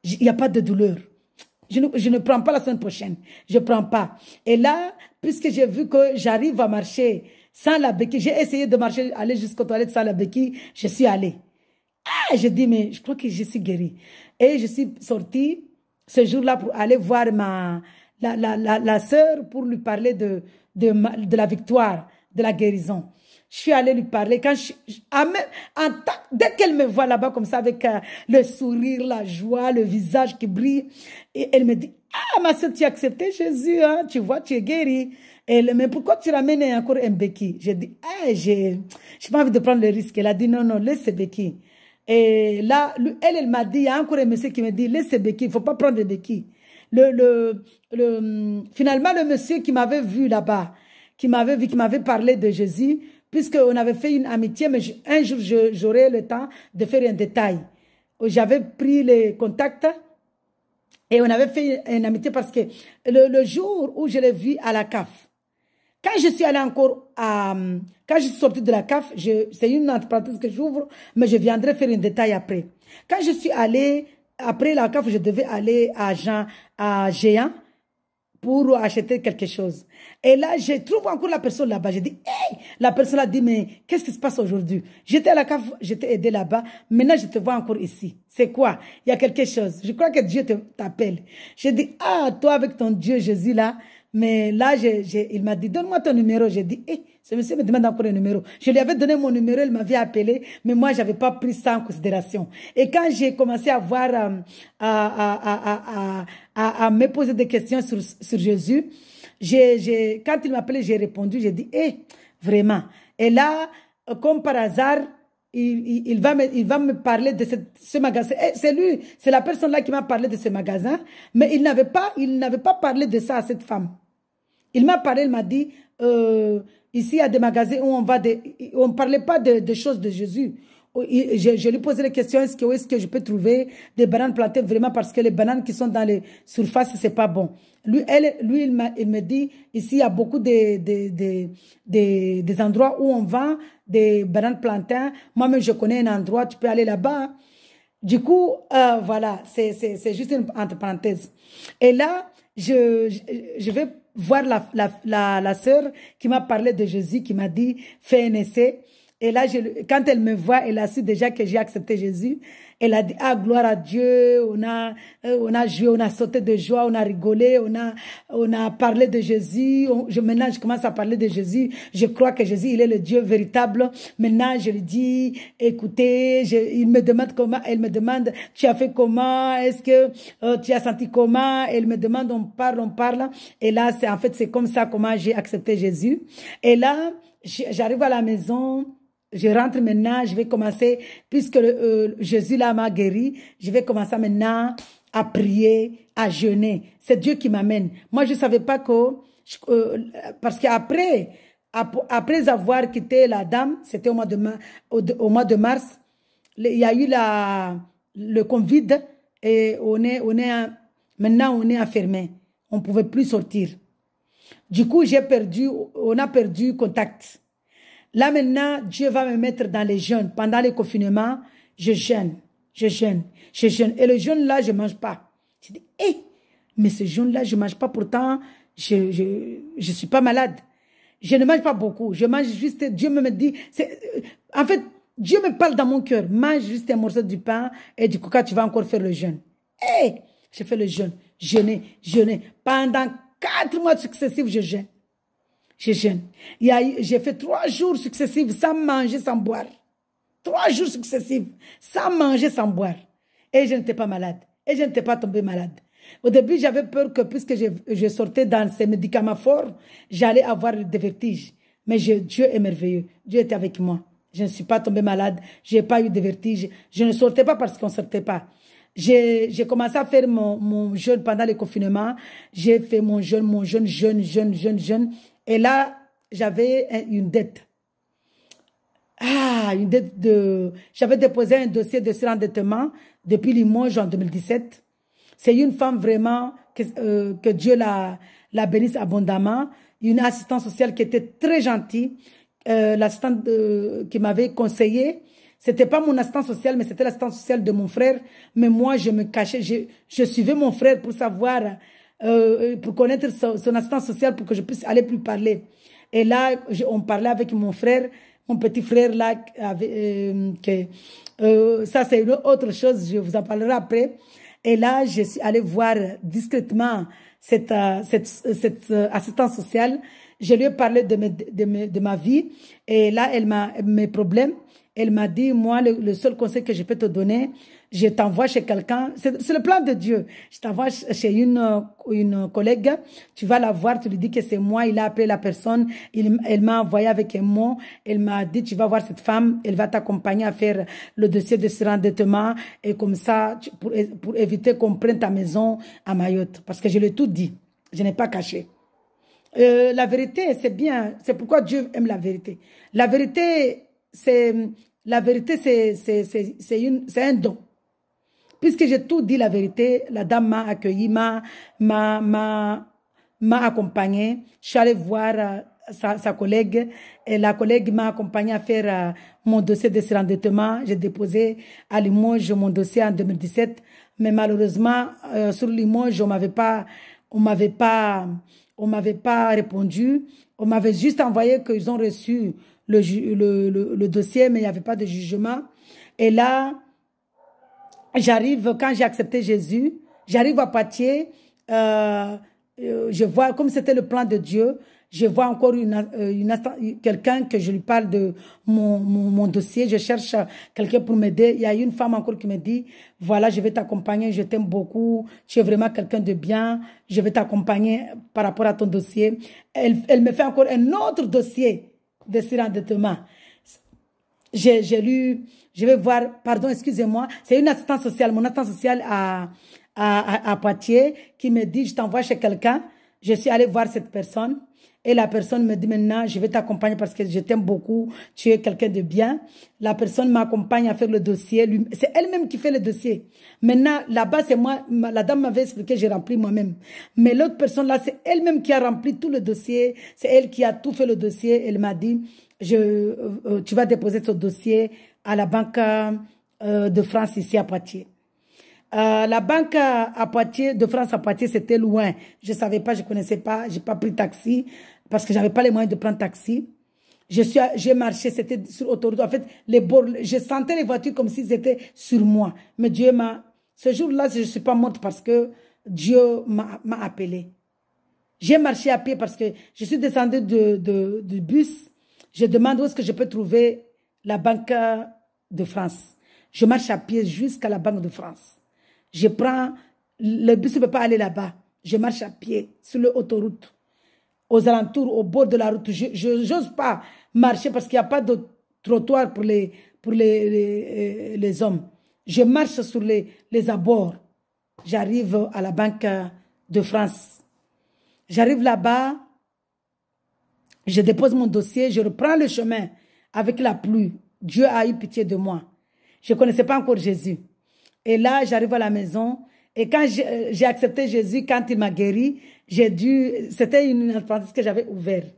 il n'y a pas de douleur. Je ne, je ne, prends pas la semaine prochaine. Je ne prends pas. Et là, puisque j'ai vu que j'arrive à marcher sans la béquille, j'ai essayé de marcher, aller jusqu'aux toilettes sans la béquille, je suis allée. Ah, je dis, mais je crois que je suis guérie. Et je suis sortie ce jour-là pour aller voir ma, la, la, la, sœur pour lui parler de, de, de la victoire, de la guérison. Je suis allée lui parler. Quand je, même, en dès qu'elle me voit là-bas comme ça, avec euh, le sourire, la joie, le visage qui brille, et elle me dit, ah, ma soeur, tu as accepté Jésus, hein? tu vois, tu es guérie. Elle, mais pourquoi tu ramènes encore un béquille ah, J'ai dit, ah, j'ai pas envie de prendre le risque. Elle a dit, non, non, laisse ce béquille. Et là, elle, elle m'a dit, il y a encore un monsieur qui me dit, laisse ce béquille, il ne faut pas prendre le béquille. Le, le, le, hum, finalement, le monsieur qui m'avait vu là-bas, qui m'avait vu, qui m'avait parlé de Jésus, puisqu'on avait fait une amitié, mais un jour, j'aurai le temps de faire un détail. J'avais pris les contacts et on avait fait une amitié parce que le, jour où je l'ai vu à la CAF, quand je suis allé encore à... Quand je suis sortie de la CAF, c'est une entreprise que j'ouvre, mais je viendrai faire un détail après. Quand je suis allé Après la CAF, je devais aller à Jean, à Géant pour acheter quelque chose. Et là, je trouve encore la personne là-bas. Je dis, hey! La personne a dit, mais qu'est-ce qui se passe aujourd'hui? J'étais à la cave, j'étais aidé là-bas. Maintenant, je te vois encore ici. C'est quoi? Il y a quelque chose. Je crois que Dieu t'appelle. J'ai dit, ah, toi avec ton Dieu Jésus là, mais là, il m'a dit, donne-moi ton numéro. J'ai dit, eh, ce monsieur me demande encore le numéro. Je lui avais donné mon numéro, il m'avait appelé, mais moi, j'avais pas pris ça en considération. Et quand j'ai commencé à voir, euh, à, à, à, à, me poser des questions sur, sur Jésus, j'ai quand il m'a appelé, j'ai répondu, j'ai dit, eh, vraiment. Et là, comme par hasard, il, il, va me, il va me parler de ce, ce magasin. Eh, c'est lui, c'est la personne-là qui m'a parlé de ce magasin, mais il n'avait pas, il n'avait pas parlé de ça à cette femme. Il m'a parlé, il m'a dit, euh, ici, il y a des magasins où on va, des on ne parlait pas de, de, choses de Jésus. Oh, je, je lui posais la question, est-ce que, est que je peux trouver des bananes plantées vraiment parce que les bananes qui sont dans les surfaces, c'est pas bon. Lui, elle, lui il, il me dit, ici, il y a beaucoup de, de, de des endroits où on vend des bananes plantées. Moi-même, je connais un endroit, tu peux aller là-bas. Hein. Du coup, euh, voilà, c'est juste une entre parenthèses. Et là, je, je, je vais voir la, la, la, sœur qui m'a parlé de Jésus, qui m'a dit, fais un essai. Et là, je, quand elle me voit, elle a su déjà que j'ai accepté Jésus. Elle a dit, ah, gloire à Dieu, on a, euh, on a joué, on a sauté de joie, on a rigolé, on a, on a parlé de Jésus. je, maintenant, je commence à parler de Jésus. Je crois que Jésus, il est le Dieu véritable. Maintenant, je lui dis, écoutez, je, il me demande comment, elle me demande, tu as fait comment, est-ce que euh, tu as senti comment, elle me demande, on parle, on parle. Et là, c'est, en fait, c'est comme ça comment j'ai accepté Jésus. Et là, j'arrive à la maison, je rentre maintenant, je vais commencer, puisque euh, Jésus là m'a guéri, je vais commencer maintenant à prier, à jeûner. C'est Dieu qui m'amène. Moi, je ne savais pas que... Euh, parce qu'après après avoir quitté la dame, c'était au, mois de, mars, il y a eu la, le Covid et on est, on est, maintenant on est enfermé. On ne pouvait plus sortir. Du coup, j'ai perdu, on a perdu contact. Là maintenant, Dieu va me mettre dans les jeûnes. Pendant les confinements, je jeûne, je jeûne, je jeûne. Et le jeûne là, je ne mange pas. Je dis, hé, eh! mais ce jeûne là, je ne mange pas. Pourtant, je je, je suis pas malade. Je ne mange pas beaucoup. Je mange juste, Dieu me dit, euh, en fait, Dieu me parle dans mon cœur. Mange juste un morceau du pain et du coca, tu vas encore faire le jeûne. Hé, eh! je fais le jeûne. Jeûner, jeûner. Pendant quatre mois successifs, je jeûne. Je jeûne. J'ai fait trois jours successifs sans manger, sans boire. Trois jours successifs sans manger, sans boire. Et je n'étais pas malade. Et je n'étais pas tombé malade. Au début, j'avais peur que puisque je, je, sortais dans ces médicaments forts, j'allais avoir des vertiges. Mais Dieu est merveilleux. Dieu était avec moi. Je ne suis pas tombé malade. Je n'ai pas eu de vertiges. Je ne sortais pas parce qu'on ne sortait pas. J'ai commencé à faire mon, mon jeûne pendant le confinement. J'ai fait mon jeûne, mon jeûne, jeûne, jeûne, jeûne, jeûne. Et là, j'avais une dette. Ah, une dette de... J'avais déposé un dossier de surendettement depuis Limoges en 2017. C'est une femme vraiment que, euh, que Dieu la, la bénisse abondamment. Une assistante sociale qui était très gentille. Euh, l'assistante euh, qui m'avait conseillé, c'était pas mon assistante sociale, mais c'était l'assistante sociale de mon frère. Mais moi, je me cachais, je, je suivais mon frère pour savoir euh, pour connaître son, son assistant social pour que je puisse aller plus parler. Et là, on parlait avec mon frère, mon petit frère là, avec, euh, que, euh, ça c'est une autre chose, je vous en parlerai après. Et là, je suis allée voir discrètement cette, euh, cette, cette euh, sociale. Je lui ai parlé de, mes, de, mes, de ma vie et là, elle m'a mes problèmes. Elle m'a dit, moi, le seul conseil que je peux te donner, je t'envoie chez quelqu'un. C'est le plan de Dieu. Je t'envoie chez une, une collègue, tu vas la voir, tu lui dis que c'est moi, il a appelé la personne, il, elle m'a envoyé avec un mot, elle m'a dit, tu vas voir cette femme, elle va t'accompagner à faire le dossier de ce surendettement et comme ça, pour, pour éviter qu'on prenne ta maison à Mayotte. Parce que je l'ai tout dit, je n'ai pas caché. Euh, la vérité, c'est bien. C'est pourquoi Dieu aime la vérité. La vérité, c'est la vérité, c'est un don. Puisque j'ai tout dit la vérité, la dame m'a accueilli, m'a, m'a, m'a, accompagné. Je suis allée voir euh, sa, sa, collègue et la collègue m'a accompagné à faire euh, mon dossier de surendettement. J'ai déposé à Limoges mon dossier en 2017. Mais malheureusement, euh, sur Limoges, on m'avait pas, on m'avait pas, on m'avait pas répondu. On m'avait juste envoyé qu'ils ont reçu le, le, le, le, dossier, mais il n'y avait pas de jugement. Et là, j'arrive, quand j'ai accepté Jésus, j'arrive à pâtier. Euh, euh, je vois, comme c'était le plan de Dieu, je vois encore une, euh, une quelqu'un que je lui parle de mon, mon, dossier, je cherche quelqu'un pour m'aider. Il y a une femme encore qui me dit, voilà, je vais t'accompagner, je t'aime beaucoup, tu es vraiment quelqu'un de bien, je vais t'accompagner par rapport à ton dossier. Elle, elle me fait encore un autre dossier de surendettement j'ai lu, je vais voir, pardon, excusez-moi, c'est une assistante sociale, mon assistante sociale à, à, à, Poitiers qui me dit, je t'envoie chez quelqu'un, je suis allée voir cette personne. Et la personne me dit maintenant, je vais t'accompagner parce que je t'aime beaucoup, tu es quelqu'un de bien. La personne m'accompagne à faire le dossier. C'est elle-même qui fait le dossier. Maintenant, là-bas, c'est moi, la dame m'avait expliqué, j'ai rempli moi-même. Mais l'autre personne là, c'est elle-même qui a rempli tout le dossier. C'est elle qui a tout fait le dossier. Elle m'a dit, je, euh, euh, tu vas déposer ce dossier à la banque euh, de France ici à Poitiers. Euh, la banque à Poitiers, de France à Poitiers, c'était loin. Je savais pas, je connaissais pas, j'ai pas pris taxi parce que je n'avais pas les moyens de prendre taxi. Je suis, j'ai marché, c'était sur autoroute. En fait, les je sentais les voitures comme s'ils étaient sur moi. Mais Dieu m'a, ce jour-là, je suis pas morte parce que Dieu m'a appelé. J'ai marché à pied parce que je suis descendue de, de, de bus. Je demande où est-ce que je peux trouver la Banque de France. Je marche à pied jusqu'à la Banque de France. Je prends, le bus ne peut pas aller là-bas. Je marche à pied sur l'autoroute, aux alentours, au bord de la route. Je n'ose pas marcher parce qu'il n'y a pas de trottoir pour les, pour les, euh, les hommes. Je marche sur les, les abords. J'arrive à la Banque de France. J'arrive là-bas, je dépose mon dossier, je reprends le chemin avec la pluie. Dieu a eu pitié de moi. Je ne connaissais pas encore Jésus. Et là, j'arrive à la maison. Et quand j'ai euh, accepté Jésus, quand il m'a guéri, j'ai dû... C'était une entreprise que j'avais ouverte.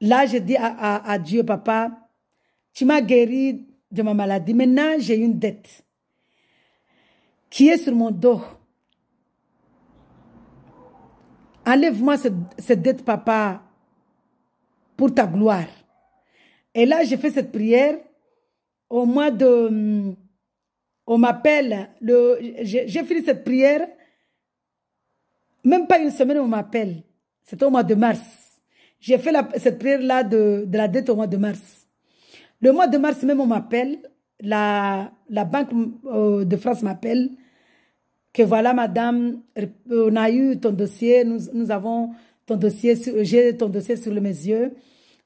Là, j'ai dit à, à, Dieu, papa, tu m'as guéri de ma maladie. Maintenant, j'ai une dette qui est sur mon dos. Enlève-moi cette dette, papa pour ta gloire. Et là, j'ai fait cette prière au mois de... Hum, on m'appelle, j'ai fini cette prière, même pas une semaine, on m'appelle. C'était au mois de mars. J'ai fait cette prière-là de, la dette au mois de mars. Le mois de mars même, on m'appelle, la, la Banque euh, de France m'appelle, que voilà, madame, on a eu ton dossier, nous, nous avons ton dossier, j'ai ton dossier sur mes yeux.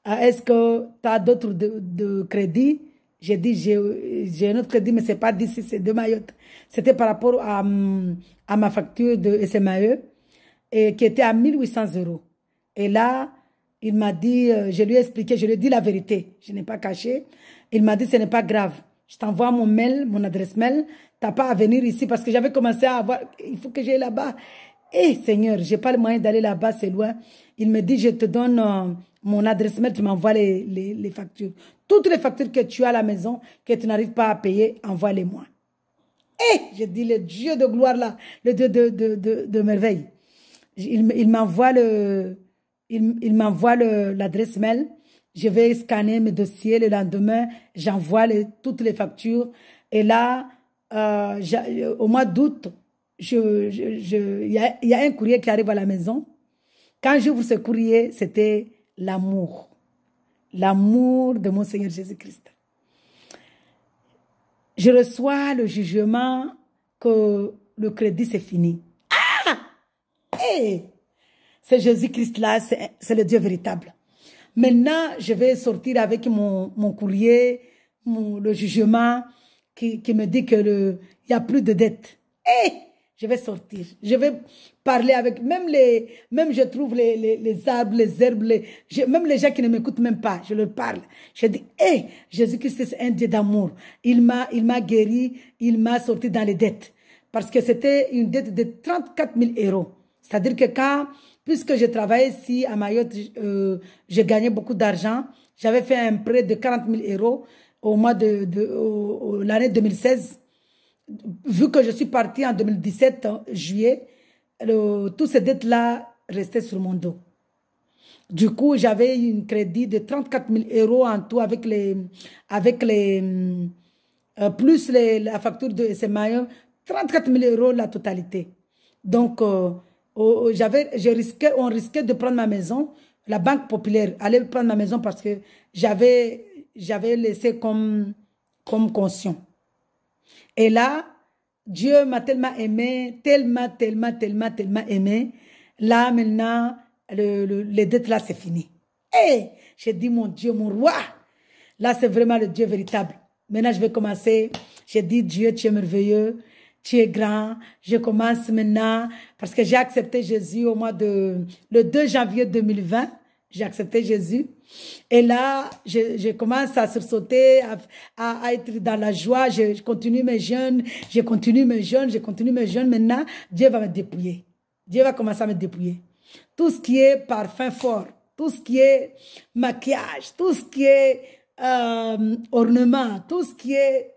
Ah, est-ce que tu as d'autres de, crédits J'ai dit, j'ai un autre crédit, mais ce n'est pas d'ici, c'est de Mayotte. C'était par rapport à, à, ma facture de SMAE, et qui était à 1800 euros. Et là, il m'a dit, euh, je lui ai expliqué, je lui ai dit la vérité. Je n'ai pas caché. Il m'a dit, ce n'est pas grave. Je t'envoie mon mail, mon adresse mail. Tu n'as pas à venir ici parce que j'avais commencé à avoir, il faut que j'aille là-bas. Eh Seigneur, j'ai pas le moyen d'aller là-bas, c'est loin. Il me dit, je te donne euh, mon adresse mail, tu m'envoies les, les, factures. Toutes les factures que tu as à la maison, que tu n'arrives pas à payer, envoie-les-moi. Eh, je dis, le Dieu de gloire là, le Dieu de, de, de, merveille. Il, m'envoie le, il, m'envoie l'adresse mail. Je vais scanner mes dossiers le lendemain. J'envoie toutes les factures. Et là, euh, au mois d'août, je, je, y, a, un courrier qui arrive à la maison. Quand j'ouvre ce courrier, c'était l'amour. L'amour de mon Seigneur Jésus-Christ. Je reçois le jugement que le crédit, c'est fini. Ah! Eh! C'est Jésus-Christ-là, c'est le Dieu véritable. Maintenant, je vais sortir avec mon, mon courrier, mon, le jugement qui, qui me dit que il n'y a plus de dette. Eh! Je vais sortir. Je vais parler avec même les, même je trouve les, les, les arbres, les herbes, les, même les gens qui ne m'écoutent même pas, je leur parle. Je dis, hé, eh, Jésus-Christ est un Dieu d'amour. Il m'a, il m'a guéri, il m'a sorti dans les dettes. Parce que c'était une dette de 34 000 euros. C'est-à-dire que quand, puisque je travaillais ici à Mayotte, euh, je gagnais beaucoup d'argent. J'avais fait un prêt de 40 000 euros au mois de, de, de l'année 2016 vu que je suis partie en 2017, en hein, juillet, toutes ces dettes-là restaient sur mon dos. Du coup, j'avais un crédit de 34 000 euros en tout avec les, avec les, euh, plus les, la facture de SMAE, 34 000 euros la totalité. Donc, euh, j'avais, je risquais, on risquait de prendre ma maison. La banque populaire allait prendre ma maison parce que j'avais, j'avais laissé comme, comme conscient. Et là, Dieu m'a tellement aimé, tellement, tellement, tellement, tellement aimé. Là, maintenant, les dettes, là, c'est fini. Et j'ai dit, mon Dieu, mon roi, là, c'est vraiment le Dieu véritable. Maintenant, je vais commencer. J'ai dit, Dieu, tu es merveilleux, tu es grand. Je commence maintenant parce que j'ai accepté Jésus au mois de, le 2 janvier 2020. J'ai accepté Jésus. Et là, je, je commence à sursauter, à, à, être dans la joie. Je, continue mes jeûnes, je continue mes jeûnes, je continue mes jeûnes. Maintenant, Dieu va me dépouiller. Dieu va commencer à me dépouiller. Tout ce qui est parfum fort, tout ce qui est maquillage, tout ce qui est euh, ornement, tout ce qui est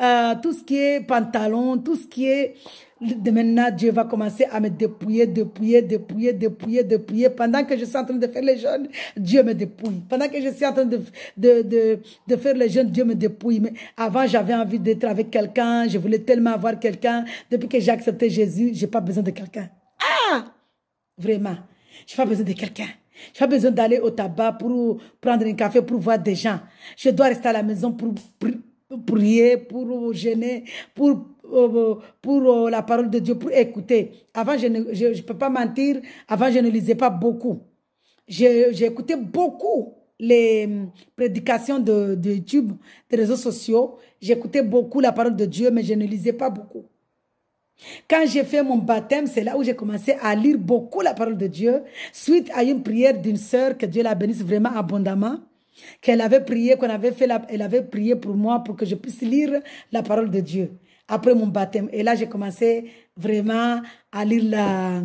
euh, tout ce qui est pantalon, tout ce qui est... De maintenant, Dieu va commencer à me dépouiller, dépouiller, dépouiller, dépouiller, dépouiller. Pendant que je suis en train de faire les jeunes, Dieu me dépouille. Pendant que je suis en train de, de, de, de faire les jeunes, Dieu me dépouille. Mais avant, j'avais envie d'être avec quelqu'un. Je voulais tellement avoir quelqu'un. Depuis que j'ai accepté Jésus, j'ai pas besoin de quelqu'un. Ah! Vraiment. J'ai pas besoin de quelqu'un. J'ai pas besoin d'aller au tabac pour prendre un café, pour voir des gens. Je dois rester à la maison pour pour prier, pour gêner, euh, pour, euh, euh, pour la parole de Dieu, pour écouter. Avant, je ne je, peux pas mentir, avant, je ne lisais pas beaucoup. J'ai écouté beaucoup les hum, prédications de, de YouTube, des réseaux sociaux. J'écoutais beaucoup la parole de Dieu, mais je ne lisais pas beaucoup. Quand j'ai fait mon baptême, c'est là où j'ai commencé à lire beaucoup la parole de Dieu, suite à une prière d'une sœur, que Dieu la bénisse vraiment abondamment qu'elle avait prié, qu'on avait fait la, elle avait prié pour moi pour que je puisse lire la parole de Dieu après mon baptême. Et là, j'ai commencé vraiment à lire la,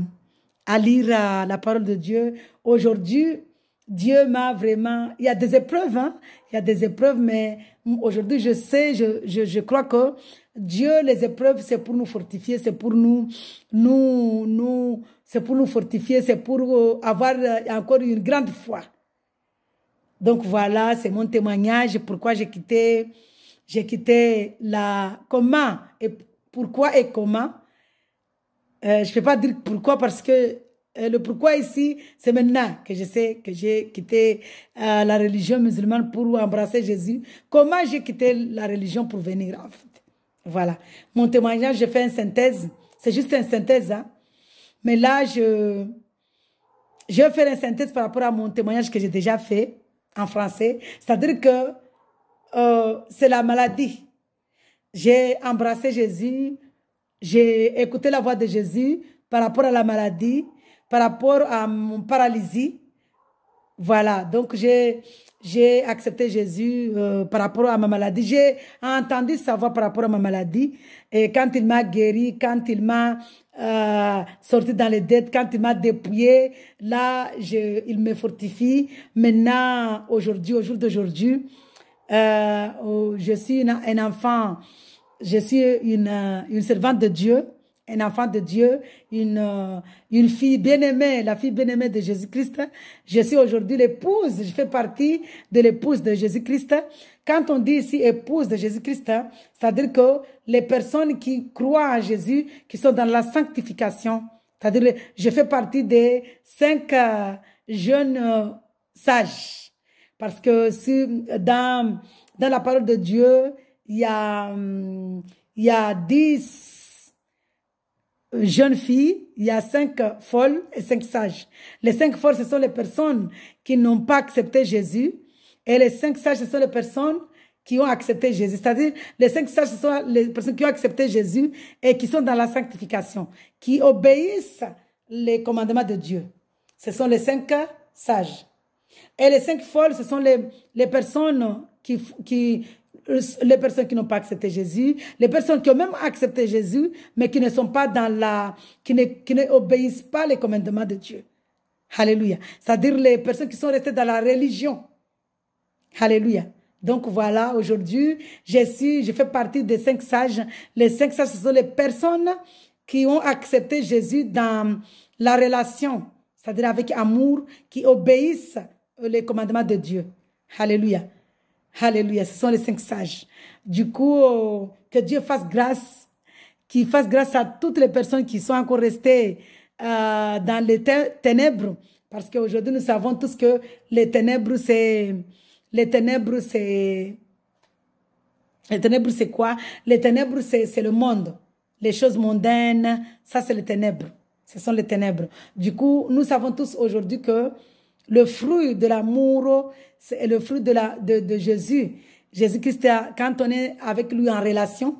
à lire euh, la, parole de Dieu. Aujourd'hui, Dieu m'a vraiment. Il y a des épreuves, hein? Il y a des épreuves, mais aujourd'hui, je sais, je, je, je, crois que Dieu, les épreuves, c'est pour nous fortifier, c'est pour nous, nous, nous, c'est pour nous fortifier, c'est pour euh, avoir euh, encore une grande foi. Donc voilà, c'est mon témoignage, pourquoi j'ai quitté, j'ai quitté la... Comment et pourquoi et comment euh, Je ne vais pas dire pourquoi parce que euh, le pourquoi ici, c'est maintenant que je sais que j'ai quitté euh, la religion musulmane pour embrasser Jésus. Comment j'ai quitté la religion pour venir en fait. Voilà. Mon témoignage, je fais une synthèse. C'est juste une synthèse. Hein. Mais là, je, je vais faire une synthèse par rapport à mon témoignage que j'ai déjà fait en français. C'est-à-dire que euh, c'est la maladie. J'ai embrassé Jésus, j'ai écouté la voix de Jésus par rapport à la maladie, par rapport à mon paralysie. Voilà, donc j'ai accepté Jésus euh, par rapport à ma maladie. J'ai entendu sa voix par rapport à ma maladie. Et quand il m'a guéri, quand il m'a euh, sorti dans les dettes, quand il m'a dépouillé, là, je, il me fortifie. Maintenant, aujourd'hui, au jour d'aujourd'hui, euh, oh, je suis un enfant, je suis une, euh, une servante de Dieu, un enfant de Dieu, une, euh, une fille bien-aimée, la fille bien-aimée de Jésus-Christ. Je suis aujourd'hui l'épouse, je fais partie de l'épouse de Jésus-Christ. Quand on dit ici épouse de Jésus-Christ, hein, c'est-à-dire que les personnes qui croient en Jésus, qui sont dans la sanctification, c'est-à-dire je fais partie des cinq euh, jeunes euh, sages. Parce que si, dans, dans la parole de Dieu, il y a, hum, il y a dix jeunes filles, il y a cinq folles et cinq sages. Les cinq folles, ce sont les personnes qui n'ont pas accepté Jésus et les cinq sages, ce sont les personnes qui ont accepté Jésus. C'est-à-dire, les cinq sages, ce sont les personnes qui ont accepté Jésus et qui sont dans la sanctification, qui obéissent les commandements de Dieu. Ce sont les cinq sages. Et les cinq folles, ce sont les, les personnes qui, qui, les personnes qui n'ont pas accepté Jésus, les personnes qui ont même accepté Jésus, mais qui ne sont pas dans la, qui ne, qui ne obéissent pas les commandements de Dieu. Alléluia. C'est-à-dire les personnes qui sont restées dans la religion. Alléluia. Donc voilà, aujourd'hui, je suis, je fais partie des cinq sages. Les cinq sages, ce sont les personnes qui ont accepté Jésus dans la relation, c'est-à-dire avec amour, qui obéissent les commandements de Dieu. Alléluia. Alléluia. Ce sont les cinq sages. Du coup, euh, que Dieu fasse grâce, qu'il fasse grâce à toutes les personnes qui sont encore restées euh, dans les ténèbres. Parce qu'aujourd'hui, nous savons tous que les ténèbres, c'est les ténèbres, c'est... Les ténèbres, c'est quoi Les ténèbres, c'est le monde. Les choses mondaines, ça, c'est les ténèbres. Ce sont les ténèbres. Du coup, nous savons tous aujourd'hui que le fruit de l'amour, c'est le fruit de, la, de, Jésus. Jésus-Christ, quand on est avec lui en relation,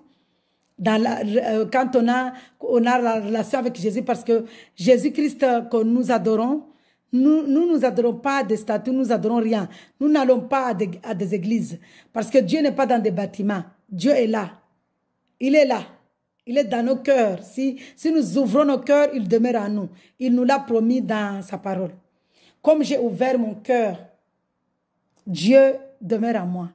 euh, quand on a la relation avec Jésus, parce que Jésus-Christ euh, que nous adorons, nous, nous, nous adorons pas des statues, nous adorons rien. Nous n'allons pas à des, églises parce que Dieu n'est pas dans des bâtiments. Dieu est là. Il est là. Il est dans nos cœurs. Si, si nous ouvrons nos cœurs, il demeure en nous. Il nous l'a promis dans sa parole. Comme j'ai ouvert mon cœur, Dieu demeure en moi.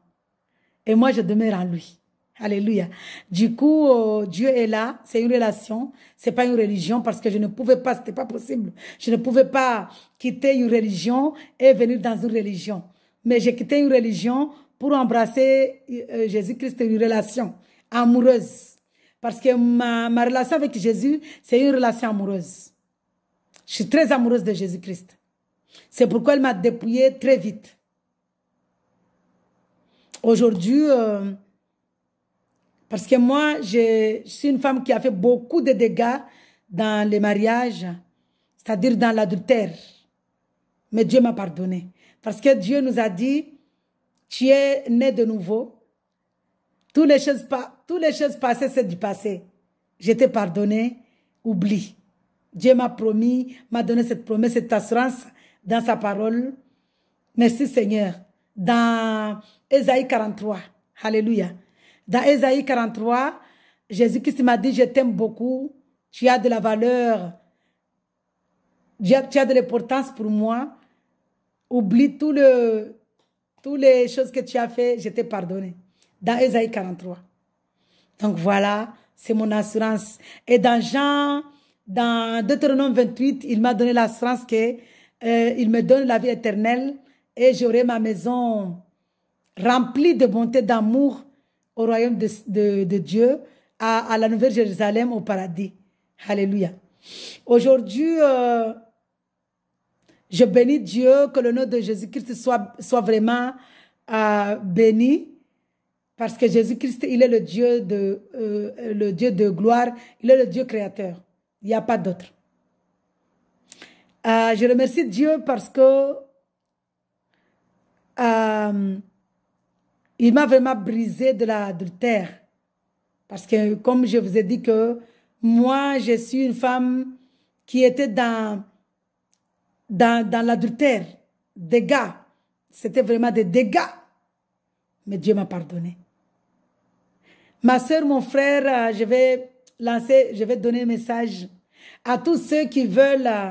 Et moi, je demeure en lui. Alléluia. Du coup, oh, Dieu est là. C'est une relation. C'est pas une religion parce que je ne pouvais pas, c'était pas possible. Je ne pouvais pas quitter une religion et venir dans une religion. Mais j'ai quitté une religion pour embrasser euh, Jésus-Christ, une relation amoureuse. Parce que ma, relation avec Jésus, c'est une relation amoureuse. Je suis très amoureuse de Jésus-Christ. C'est pourquoi elle m'a dépouillée très vite. Aujourd'hui, euh, parce que moi, je, suis une femme qui a fait beaucoup de dégâts dans les mariages, c'est-à-dire dans l'adultère. Mais Dieu m'a pardonné. Parce que Dieu nous a dit, tu es né de nouveau. Toutes les choses, toutes passées, c'est du passé. j'étais pardonné, oublie. Dieu m'a promis, m'a donné cette promesse, cette assurance dans sa parole. Merci Seigneur. Dans Esaïe 43. Alléluia. Dans Esaïe 43, Jésus-Christ m'a dit, je t'aime beaucoup, tu as de la valeur, tu as, de l'importance pour moi. Oublie tout le, toutes les choses que tu as fait, je t'ai pardonné. Dans Esaïe 43. Donc voilà, c'est mon assurance. Et dans Jean, dans Deutéronome 28, il m'a donné l'assurance que euh, il me donne la vie éternelle et j'aurai ma maison remplie de bonté, d'amour au royaume de, de, Dieu, à, la Nouvelle Jérusalem, au paradis. Alléluia. Aujourd'hui, euh, je bénis Dieu, que le nom de Jésus-Christ soit, soit vraiment euh, béni, parce que Jésus-Christ, il est le Dieu, de, euh, le Dieu de gloire, il est le Dieu créateur. Il n'y a pas d'autre. je remercie Dieu parce que il m'a vraiment brisé de l'adultère. Parce que, comme je vous ai dit que moi, je suis une femme qui était dans, dans, dans l'adultère, Dégâts, C'était vraiment des dégâts. Mais Dieu m'a pardonné. Ma soeur, mon frère, euh, je vais lancer, je vais donner un message à tous ceux qui veulent euh,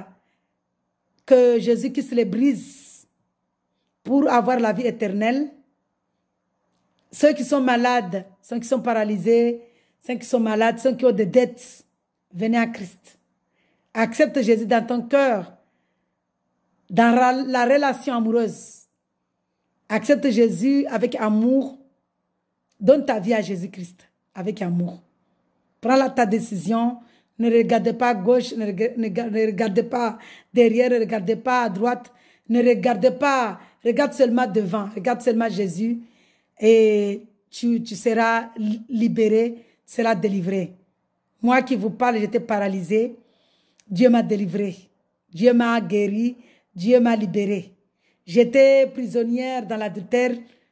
que Jésus-Christ les brise pour avoir la vie éternelle ceux qui sont malades, ceux qui sont paralysés, ceux qui sont malades, ceux qui ont des dettes, venez à Christ. Accepte Jésus dans ton cœur, dans la relation amoureuse. Accepte Jésus avec amour. Donne ta vie à Jésus-Christ avec amour. Prends ta décision. Ne regardez pas à gauche, ne, regardez pas derrière, ne regardez pas à droite, ne regardez pas, regarde seulement devant, regarde seulement Jésus et tu, tu seras libéré, seras délivré. Moi qui vous parle, j'étais paralysée. Dieu m'a délivré. Dieu m'a guéri. Dieu m'a libéré. J'étais prisonnière dans l'adultère.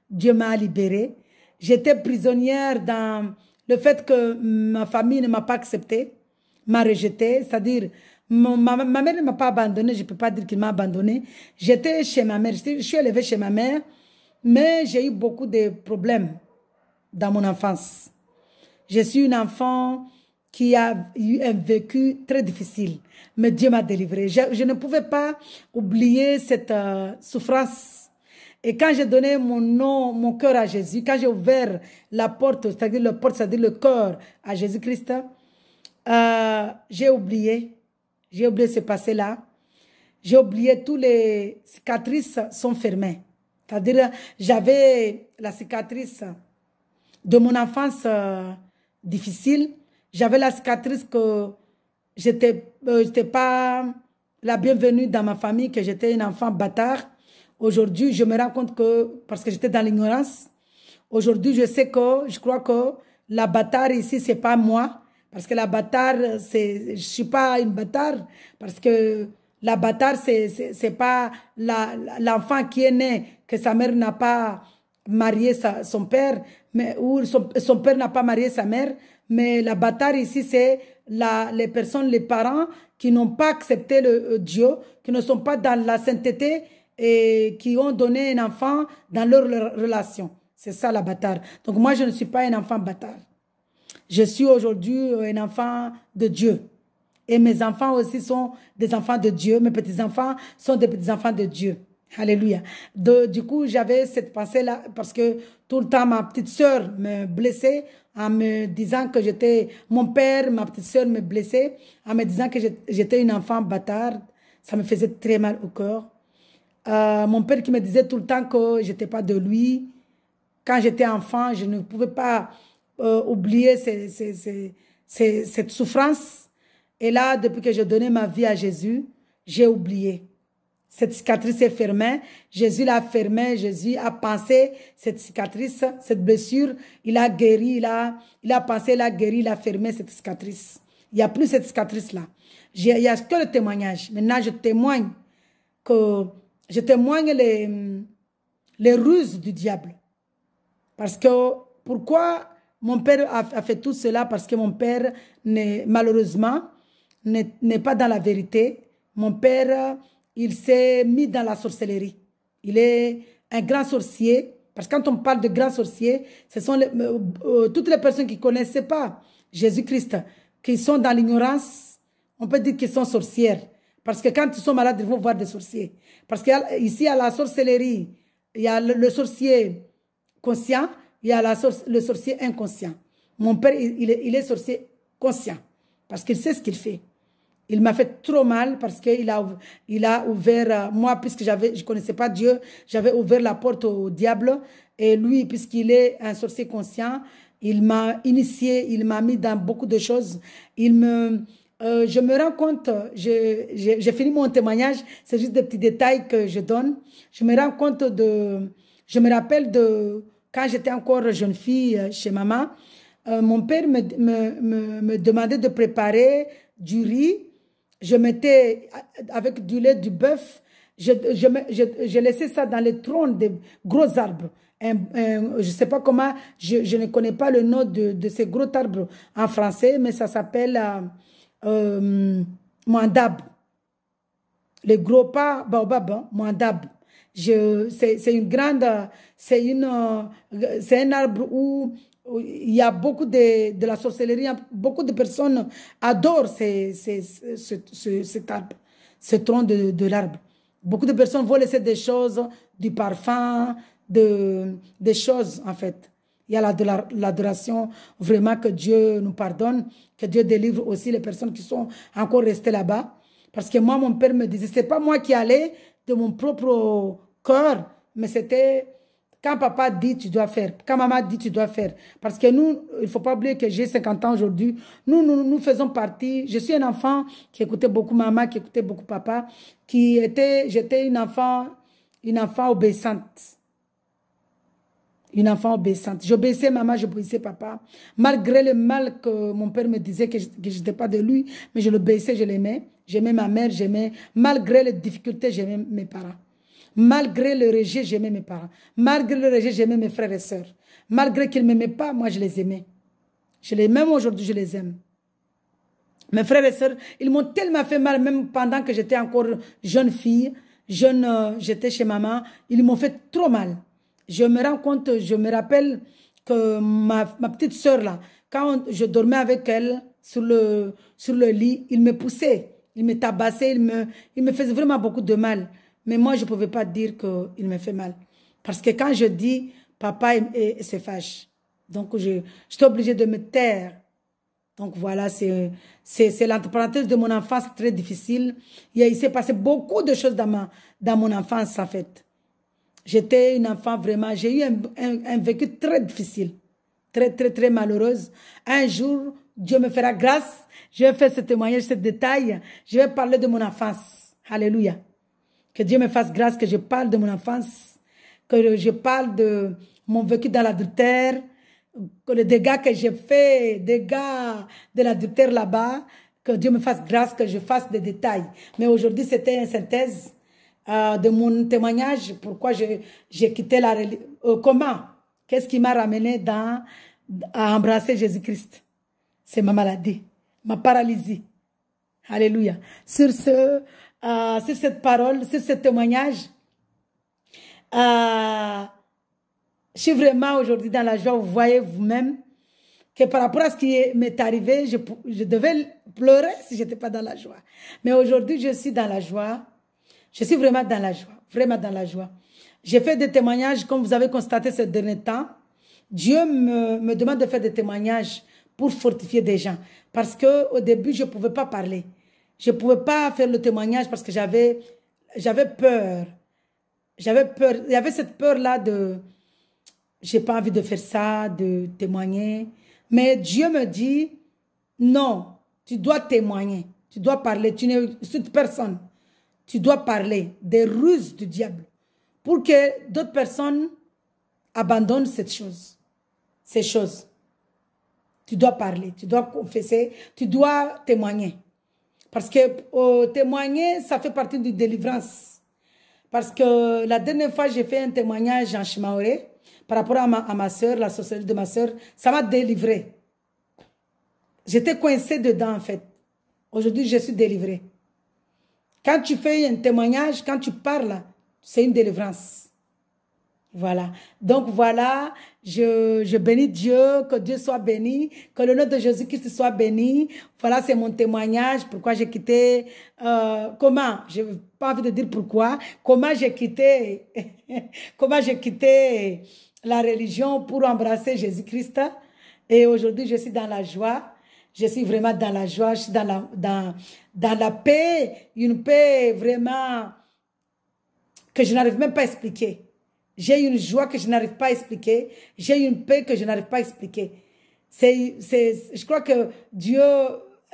Dieu m'a libéré. J'étais prisonnière dans le fait que ma famille ne m'a pas acceptée, m'a rejetée. C'est-à-dire, ma, ma, mère ne m'a pas abandonnée. Je ne peux pas dire qu'il m'a abandonnée. J'étais chez ma mère. Je suis élevée chez ma mère. Mais j'ai eu beaucoup de problèmes dans mon enfance. Je suis une enfant qui a eu un vécu très difficile. Mais Dieu m'a délivré. Je, ne pouvais pas oublier cette euh, souffrance. Et quand j'ai donné mon nom, mon cœur à Jésus, quand j'ai ouvert la porte, c'est-à-dire le porte, cest dire le cœur à Jésus-Christ, euh, j'ai oublié. J'ai oublié ce passé-là. J'ai oublié tous les cicatrices sont fermées. C'est-à-dire, j'avais la cicatrice de mon enfance euh, difficile. J'avais la cicatrice que j'étais n'étais euh, pas la bienvenue dans ma famille, que j'étais une enfant bâtard. Aujourd'hui, je me rends compte que, parce que j'étais dans l'ignorance, aujourd'hui, je sais que, je crois que la bâtard ici, c'est pas moi. Parce que la bâtard, je suis pas une bâtard. Parce que la bâtarde, c'est pas l'enfant qui est né, que sa mère n'a pas marié son père, mais, ou son, père n'a pas marié sa mère. Mais la bâtard ici, c'est les personnes, les parents qui n'ont pas accepté le, euh, Dieu, qui ne sont pas dans la sainteté et qui ont donné un enfant dans leur, relation. C'est ça la bâtard Donc moi, je ne suis pas un enfant bâtard. Je suis aujourd'hui un enfant de Dieu. Et mes enfants aussi sont des enfants de Dieu. Mes petits-enfants sont des petits-enfants de Dieu. Alléluia. du coup, j'avais cette pensée-là parce que tout le temps, ma petite sœur me blessait en me disant que j'étais... Mon père, ma petite sœur me blessait en me disant que j'étais une enfant bâtarde. Ça me faisait très mal au cœur. Euh, mon père qui me disait tout le temps que je n'étais pas de lui. Quand j'étais enfant, je ne pouvais pas euh, oublier cette souffrance et là, depuis que j'ai donné ma vie à Jésus, j'ai oublié. Cette cicatrice est fermée. Jésus l'a fermée. Jésus a pensé cette cicatrice, cette blessure. Il a guéri, il a, il a pensé, il a guéri, il a fermé cette cicatrice. Il n'y a plus cette cicatrice-là. Il n'y a que le témoignage. Maintenant, je témoigne que je témoigne les, les ruses du diable. Parce que pourquoi mon père a fait tout cela? Parce que mon père, malheureusement, n'est pas dans la vérité. Mon père, il s'est mis dans la sorcellerie. Il est un grand sorcier. Parce que quand on parle de grand sorcier, ce sont euh, euh, toutes les personnes qui ne connaissaient pas Jésus-Christ, qui sont dans l'ignorance, on peut dire qu'ils sont sorcières. Parce que quand ils sont malades, ils vont voir des sorciers. Parce qu'ici, à la sorcellerie, il y a le, sorcier conscient, il y a la le sorcier inconscient. Mon père, il est sorcier conscient. Parce qu'il sait ce qu'il fait. Il m'a fait trop mal parce qu'il a, il a ouvert, euh, moi, puisque j'avais, je ne connaissais pas Dieu, j'avais ouvert la porte au diable. Et lui, puisqu'il est un sorcier conscient, il m'a initié, il m'a mis dans beaucoup de choses. Il me, euh, je me rends compte, j'ai fini mon témoignage, c'est juste des petits détails que je donne. Je me rends compte de, je me rappelle de quand j'étais encore jeune fille euh, chez maman, euh, mon père me, me, me demandait de préparer du riz je mettais avec du lait du bœuf, je, je, je, laissais ça dans les troncs des gros arbres. Un, je ne sais pas comment, je, ne connais pas le nom de, de, ces gros arbres en français, mais ça s'appelle euh, euh mandab. Le gros pas baobab, hein, mandab. C'est une grande, c'est euh, un arbre où il y a beaucoup de, de, la sorcellerie, beaucoup de personnes adorent ces, ces, ces, ce, cet arbre, ce tronc de, de l'arbre. Beaucoup de personnes vont laisser des choses, du parfum, de, des choses en fait. Il y a l'adoration, vraiment que Dieu nous pardonne, que Dieu délivre aussi les personnes qui sont encore restées là-bas. Parce que moi, mon père me disait, c'est pas moi qui allais de mon propre cœur, mais c'était quand papa dit tu dois faire, quand maman dit tu dois faire, parce que nous, il faut pas oublier que j'ai 50 ans aujourd'hui, nous, nous, faisons partie, je suis un enfant qui écoutait beaucoup maman, qui écoutait beaucoup papa, qui était, j'étais une enfant, une enfant obéissante une enfant obéissante. J'obéissais maman, je j'obéissais papa. Malgré le mal que mon père me disait que je n'étais pas de lui, mais je l'obéissais, je l'aimais. J'aimais ma mère, j'aimais. Malgré les difficultés, j'aimais mes parents. Malgré le rejet, j'aimais mes parents. Malgré le rejet, j'aimais mes frères et sœurs. Malgré qu'ils ne m'aimaient pas, moi, je les aimais. Je les aime aujourd'hui, je les aime. Mes frères et sœurs, ils m'ont tellement fait mal, même pendant que j'étais encore jeune fille, jeune, euh, j'étais chez maman, ils m'ont fait trop mal. Je me rends compte, je me rappelle que ma, petite sœur, là, quand je dormais avec elle sur le, sur le lit, ils me poussaient, ils me tabassaient, ils me, ils me faisaient vraiment beaucoup de mal. Mais moi, je ne pouvais pas dire qu'il me fait mal. Parce que quand je dis, papa il se fâche. Donc, je, je suis obligée de me taire. Donc, voilà, c'est parenthèse de mon enfance très difficile. Il, s'est passé beaucoup de choses dans, dans mon enfance, en fait. J'étais une enfant vraiment, j'ai eu un, un, un vécu très difficile, très, très, très malheureuse. Un jour, Dieu me fera grâce. Je vais faire ce témoignage, ce détail. Je vais parler de mon enfance. Alléluia. Que Dieu me fasse grâce que je parle de mon enfance, que je parle de mon vécu dans l'adultère, que les dégâts que j'ai fait, dégâts de l'adultère là-bas, que Dieu me fasse grâce que je fasse des détails. Mais aujourd'hui, c'était une synthèse euh, de mon témoignage, pourquoi j'ai quitté la religion, euh, comment, qu'est-ce qui m'a ramené dans, à embrasser Jésus-Christ. C'est ma maladie, ma paralysie. Alléluia. Sur ce, euh, sur cette parole, sur ce témoignage. Euh, je suis vraiment aujourd'hui dans la joie, vous voyez vous-même, que par rapport à ce qui m'est arrivé, je, devais pleurer si je n'étais pas dans la joie. Mais aujourd'hui, je suis dans la joie. Je suis vraiment dans la joie, vraiment dans la joie. J'ai fait des témoignages, comme vous avez constaté ces derniers temps. Dieu me, me demande de faire des témoignages pour fortifier des gens. Parce que au début, je ne pouvais pas parler. Je ne pouvais pas faire le témoignage parce que j'avais peur. J'avais peur. Il y avait cette peur-là de j'ai pas envie de faire ça, de témoigner. Mais Dieu me dit, non, tu dois témoigner, tu dois parler, tu n'es cette personne. Tu dois parler des ruses du diable pour que d'autres personnes abandonnent cette chose, ces choses. Tu dois parler, tu dois confesser, tu dois témoigner. Parce que euh, témoigner, ça fait partie la délivrance. Parce que la dernière fois, j'ai fait un témoignage en Chimaoré par rapport à ma, à ma soeur, la société de ma soeur. Ça m'a délivré. J'étais coincée dedans, en fait. Aujourd'hui, je suis délivré. Quand tu fais un témoignage, quand tu parles, c'est une délivrance. Voilà. Donc voilà, je, je bénis Dieu, que Dieu soit béni, que le nom de Jésus-Christ soit béni. Voilà, c'est mon témoignage, pourquoi j'ai quitté, euh, comment, je n'ai pas envie de dire pourquoi, comment j'ai quitté, comment j'ai quitté la religion pour embrasser Jésus-Christ. Et aujourd'hui, je suis dans la joie. Je suis vraiment dans la joie, je suis dans dans, dans la paix, une paix vraiment que je n'arrive même pas à expliquer. J'ai une joie que je n'arrive pas à expliquer. J'ai une paix que je n'arrive pas à expliquer. C'est, c'est, je crois que Dieu,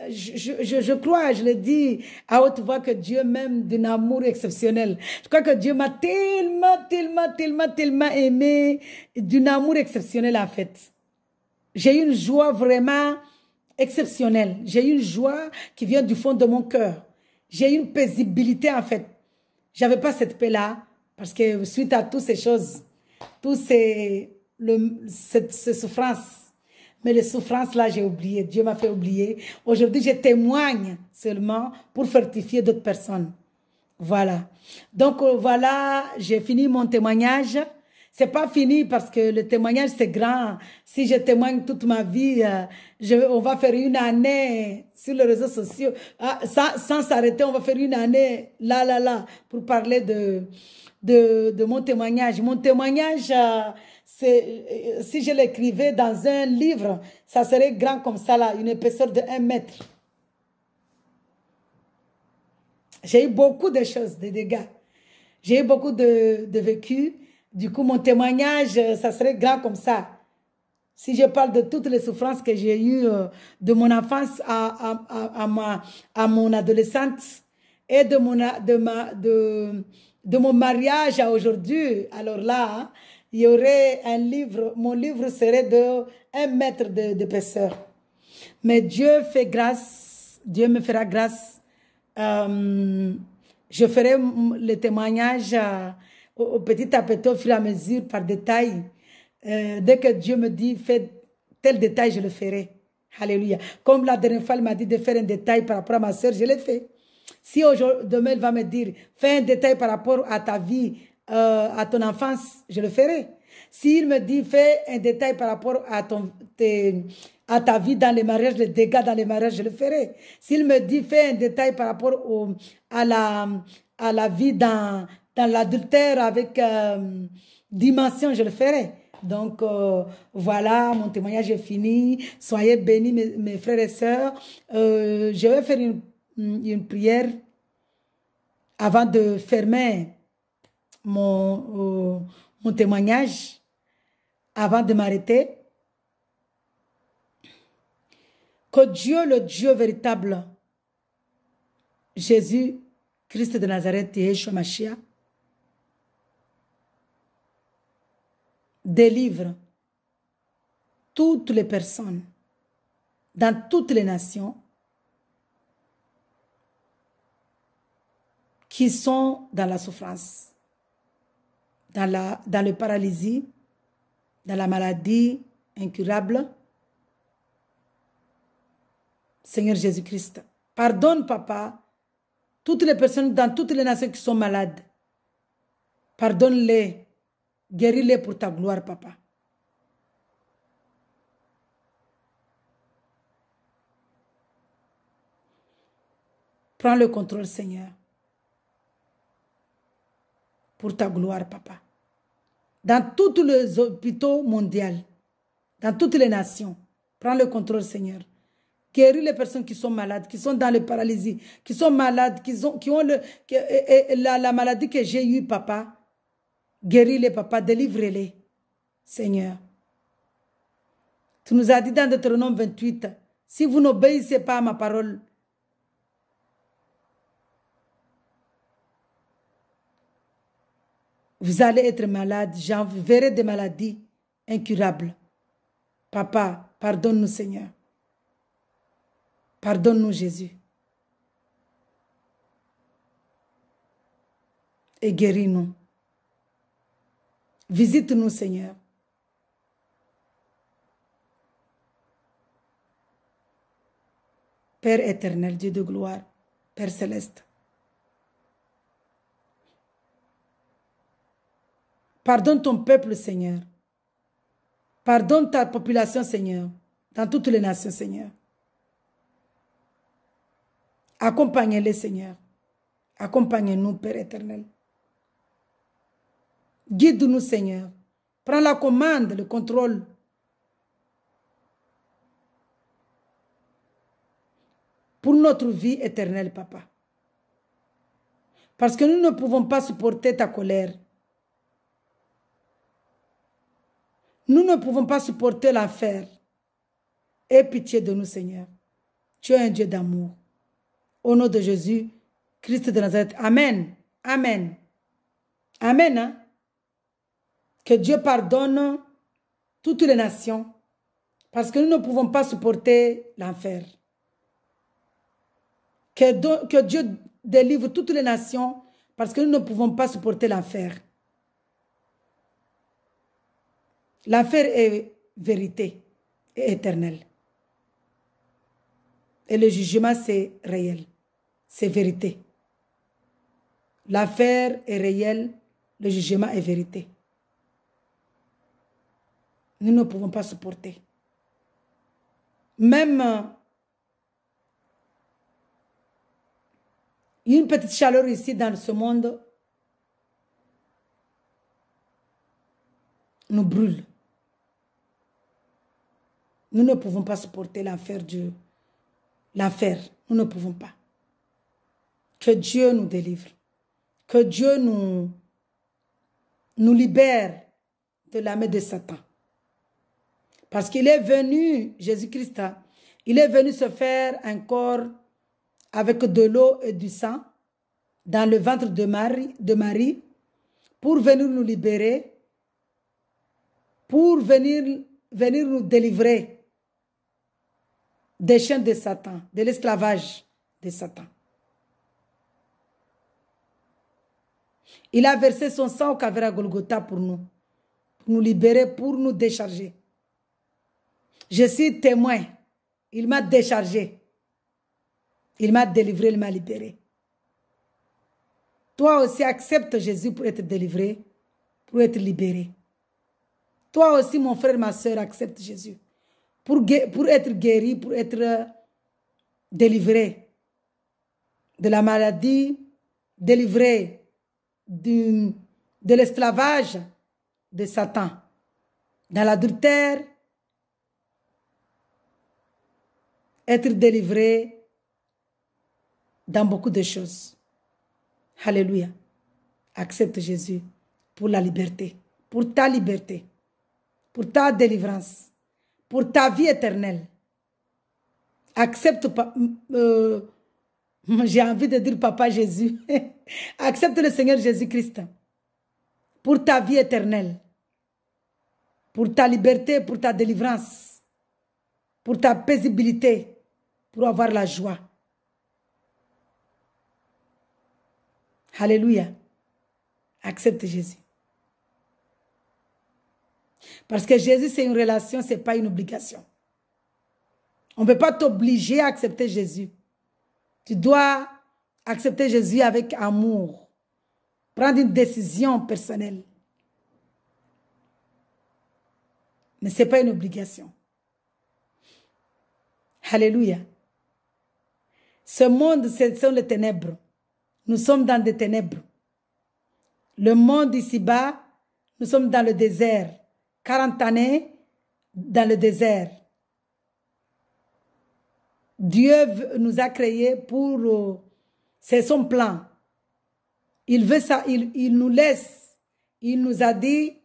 je, je, je crois, je le dis à haute voix que Dieu m'aime d'un amour exceptionnel. Je crois que Dieu m'a tellement, tellement, tellement, tellement aimé d'un amour exceptionnel en fait. J'ai une joie vraiment exceptionnelle. J'ai une joie qui vient du fond de mon cœur. J'ai une paisibilité en fait. J'avais pas cette paix-là parce que suite à toutes ces choses, toutes ces, le, cette, ces souffrances, mais les souffrances-là, j'ai oublié. Dieu m'a fait oublier. Aujourd'hui, je témoigne seulement pour fortifier d'autres personnes. Voilà. Donc, euh, voilà, j'ai fini mon témoignage c'est pas fini parce que le témoignage c'est grand. Si je témoigne toute ma vie, euh, je, on va faire une année sur les réseaux sociaux. Ah, sans s'arrêter, on va faire une année là, là, là, pour parler de, de, de mon témoignage. Mon témoignage, euh, c'est, euh, si je l'écrivais dans un livre, ça serait grand comme ça là, une épaisseur de un mètre. J'ai eu beaucoup de choses, des dégâts. J'ai eu beaucoup de, de vécu. Du coup, mon témoignage, euh, ça serait grand comme ça. Si je parle de toutes les souffrances que j'ai eues euh, de mon enfance à, à, à mon adolescente et de mon, de ma, de, de mon mariage à aujourd'hui, alors là, hein, il y aurait un livre, mon livre serait de un mètre d'épaisseur. Mais Dieu fait grâce, Dieu me fera grâce. Euh, je ferai le témoignage. À, au, petit à petit, au fur et à mesure, par détail. Euh, dès que Dieu me dit, fais tel détail, je le ferai. Alléluia. Comme la dernière fois, il m'a dit de faire un détail par rapport à ma soeur, je l'ai fait. Si aujourd'hui, demain, il va me dire, fais un détail par rapport à ta vie, euh, à ton enfance, je le ferai. S'il me dit, fais un détail par rapport à, ton, à ta vie dans les mariages, les dégâts dans les mariages, je le ferai. S'il me dit, fais un détail par rapport au, à, la, à la vie dans dans l'adultère avec euh, dimension, je le ferai. Donc euh, voilà, mon témoignage est fini. Soyez bénis, mes, frères et sœurs. Euh, je vais faire une, prière avant de fermer mon, témoignage, avant de m'arrêter. Que Dieu, le Dieu véritable, Jésus, Christ de Nazareth, Yeshua Mashiach, délivre toutes les personnes dans toutes les nations qui sont dans la souffrance, dans la, dans paralysie, dans la maladie incurable. Seigneur Jésus-Christ, pardonne, Papa, toutes les personnes dans toutes les nations qui sont malades. Pardonne-les Guéris-les pour ta gloire, papa. Prends le contrôle, Seigneur. Pour ta gloire, papa. Dans tous les hôpitaux mondiaux, dans toutes les nations, prends le contrôle, Seigneur. Guéris les personnes qui sont malades, qui sont dans les paralysies, qui sont malades, qui ont, la, la maladie que j'ai eue, papa. Guéris-les, papa, délivrez les Seigneur. Tu nous as dit dans Deutéronome 28, si vous n'obéissez pas à ma parole, vous allez être malade, verrez des maladies incurables. Papa, pardonne-nous Seigneur. Pardonne-nous Jésus. Et guéris-nous. Visite-nous, Seigneur. Père éternel, Dieu de gloire, Père céleste. Pardonne ton peuple, Seigneur. Pardonne ta population, Seigneur, dans toutes les nations, Seigneur. Accompagne-les, Seigneur. Accompagne-nous, Père éternel. Guide-nous, Seigneur. Prends la commande, le contrôle. Pour notre vie éternelle, Papa. Parce que nous ne pouvons pas supporter ta colère. Nous ne pouvons pas supporter l'enfer. Aie pitié de nous, Seigneur. Tu es un Dieu d'amour. Au nom de Jésus, Christ de Nazareth. Amen. Amen. Amen. Hein? Que Dieu pardonne toutes les nations, parce que nous ne pouvons pas supporter l'enfer. Que, Dieu délivre toutes les nations, parce que nous ne pouvons pas supporter l'enfer. L'enfer est vérité et éternelle. Et le jugement, c'est réel. C'est vérité. L'affaire est réelle. Le jugement est vérité nous ne pouvons pas supporter. Même euh, une petite chaleur ici dans ce monde nous brûle. Nous ne pouvons pas supporter l'enfer. Dieu. L'affaire, nous ne pouvons pas. Que Dieu nous délivre. Que Dieu nous, nous libère de la main de Satan. Parce qu'il est venu, Jésus-Christ, hein. il est venu se faire un corps avec de l'eau et du sang dans le ventre de Marie, de Marie pour venir nous libérer, pour venir, venir nous délivrer des chaînes de Satan, de l'esclavage de Satan. Il a versé son sang au Cavera Golgotha pour nous, pour nous libérer, pour nous décharger. Je suis témoin. Il m'a déchargé. Il m'a délivré, il m'a libéré. Toi aussi, accepte Jésus pour être délivré, pour être libéré. Toi aussi, mon frère, ma soeur, accepte Jésus pour, pour être guéri, pour être euh, délivré de la maladie, délivré du, de l'esclavage de Satan, dans l'adultère, être délivré dans beaucoup de choses. Alléluia. Accepte Jésus pour la liberté, pour ta liberté, pour ta délivrance, pour ta vie éternelle. Accepte, euh, j'ai envie de dire Papa Jésus, accepte le Seigneur Jésus-Christ pour ta vie éternelle, pour ta liberté, pour ta délivrance, pour ta paisibilité, pour avoir la joie. Alléluia. Accepte Jésus. Parce que Jésus, c'est une relation, ce n'est pas une obligation. On ne peut pas t'obliger à accepter Jésus. Tu dois accepter Jésus avec amour. Prendre une décision personnelle. Mais ce n'est pas une obligation. Alléluia. Ce monde, ce sont les ténèbres. Nous sommes dans des ténèbres. Le monde ici-bas, nous sommes dans le désert. 40 années dans le désert. Dieu nous a créés pour... Euh, c'est son plan. Il veut ça, il, nous laisse. Il nous a dit,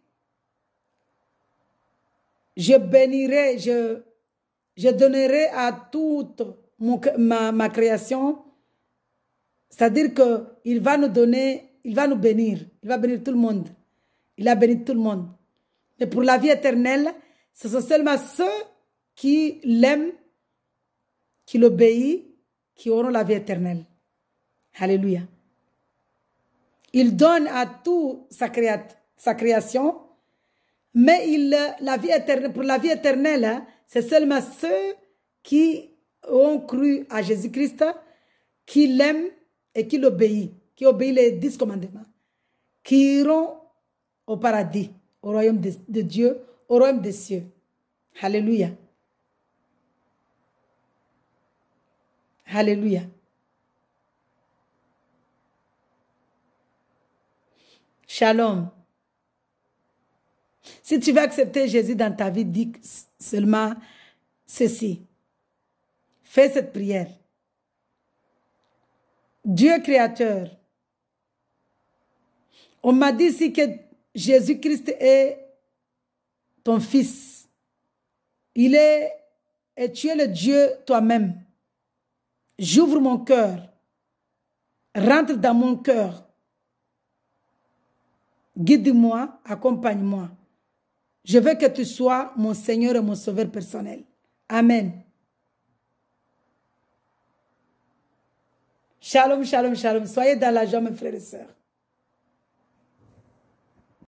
je bénirai, je, je donnerai à toutes ma, création, c'est-à-dire qu'il va nous donner, il va nous bénir, il va bénir tout le monde. Il a béni tout le monde. Mais pour la vie éternelle, ce sont seulement ceux qui l'aiment, qui l'obéissent, qui auront la vie éternelle. Alléluia. Il donne à tout sa, sa création, mais il, la vie éternelle, pour la vie éternelle, hein, c'est seulement ceux qui ont cru à Jésus-Christ, qui l'aime et qui l'obéit, qui obéit les dix commandements, qui iront au paradis, au royaume de, de Dieu, au royaume des cieux. Alléluia. Alléluia. Shalom. Si tu veux accepter Jésus dans ta vie, dis seulement ceci. Fais cette prière. Dieu créateur, on m'a dit ici que Jésus-Christ est ton fils. Il est, et tu es le Dieu toi-même. J'ouvre mon cœur. Rentre dans mon cœur. Guide-moi, accompagne-moi. Je veux que tu sois mon Seigneur et mon Sauveur personnel. Amen. Shalom, shalom, shalom. Soyez dans la joie, mes frères et sœurs.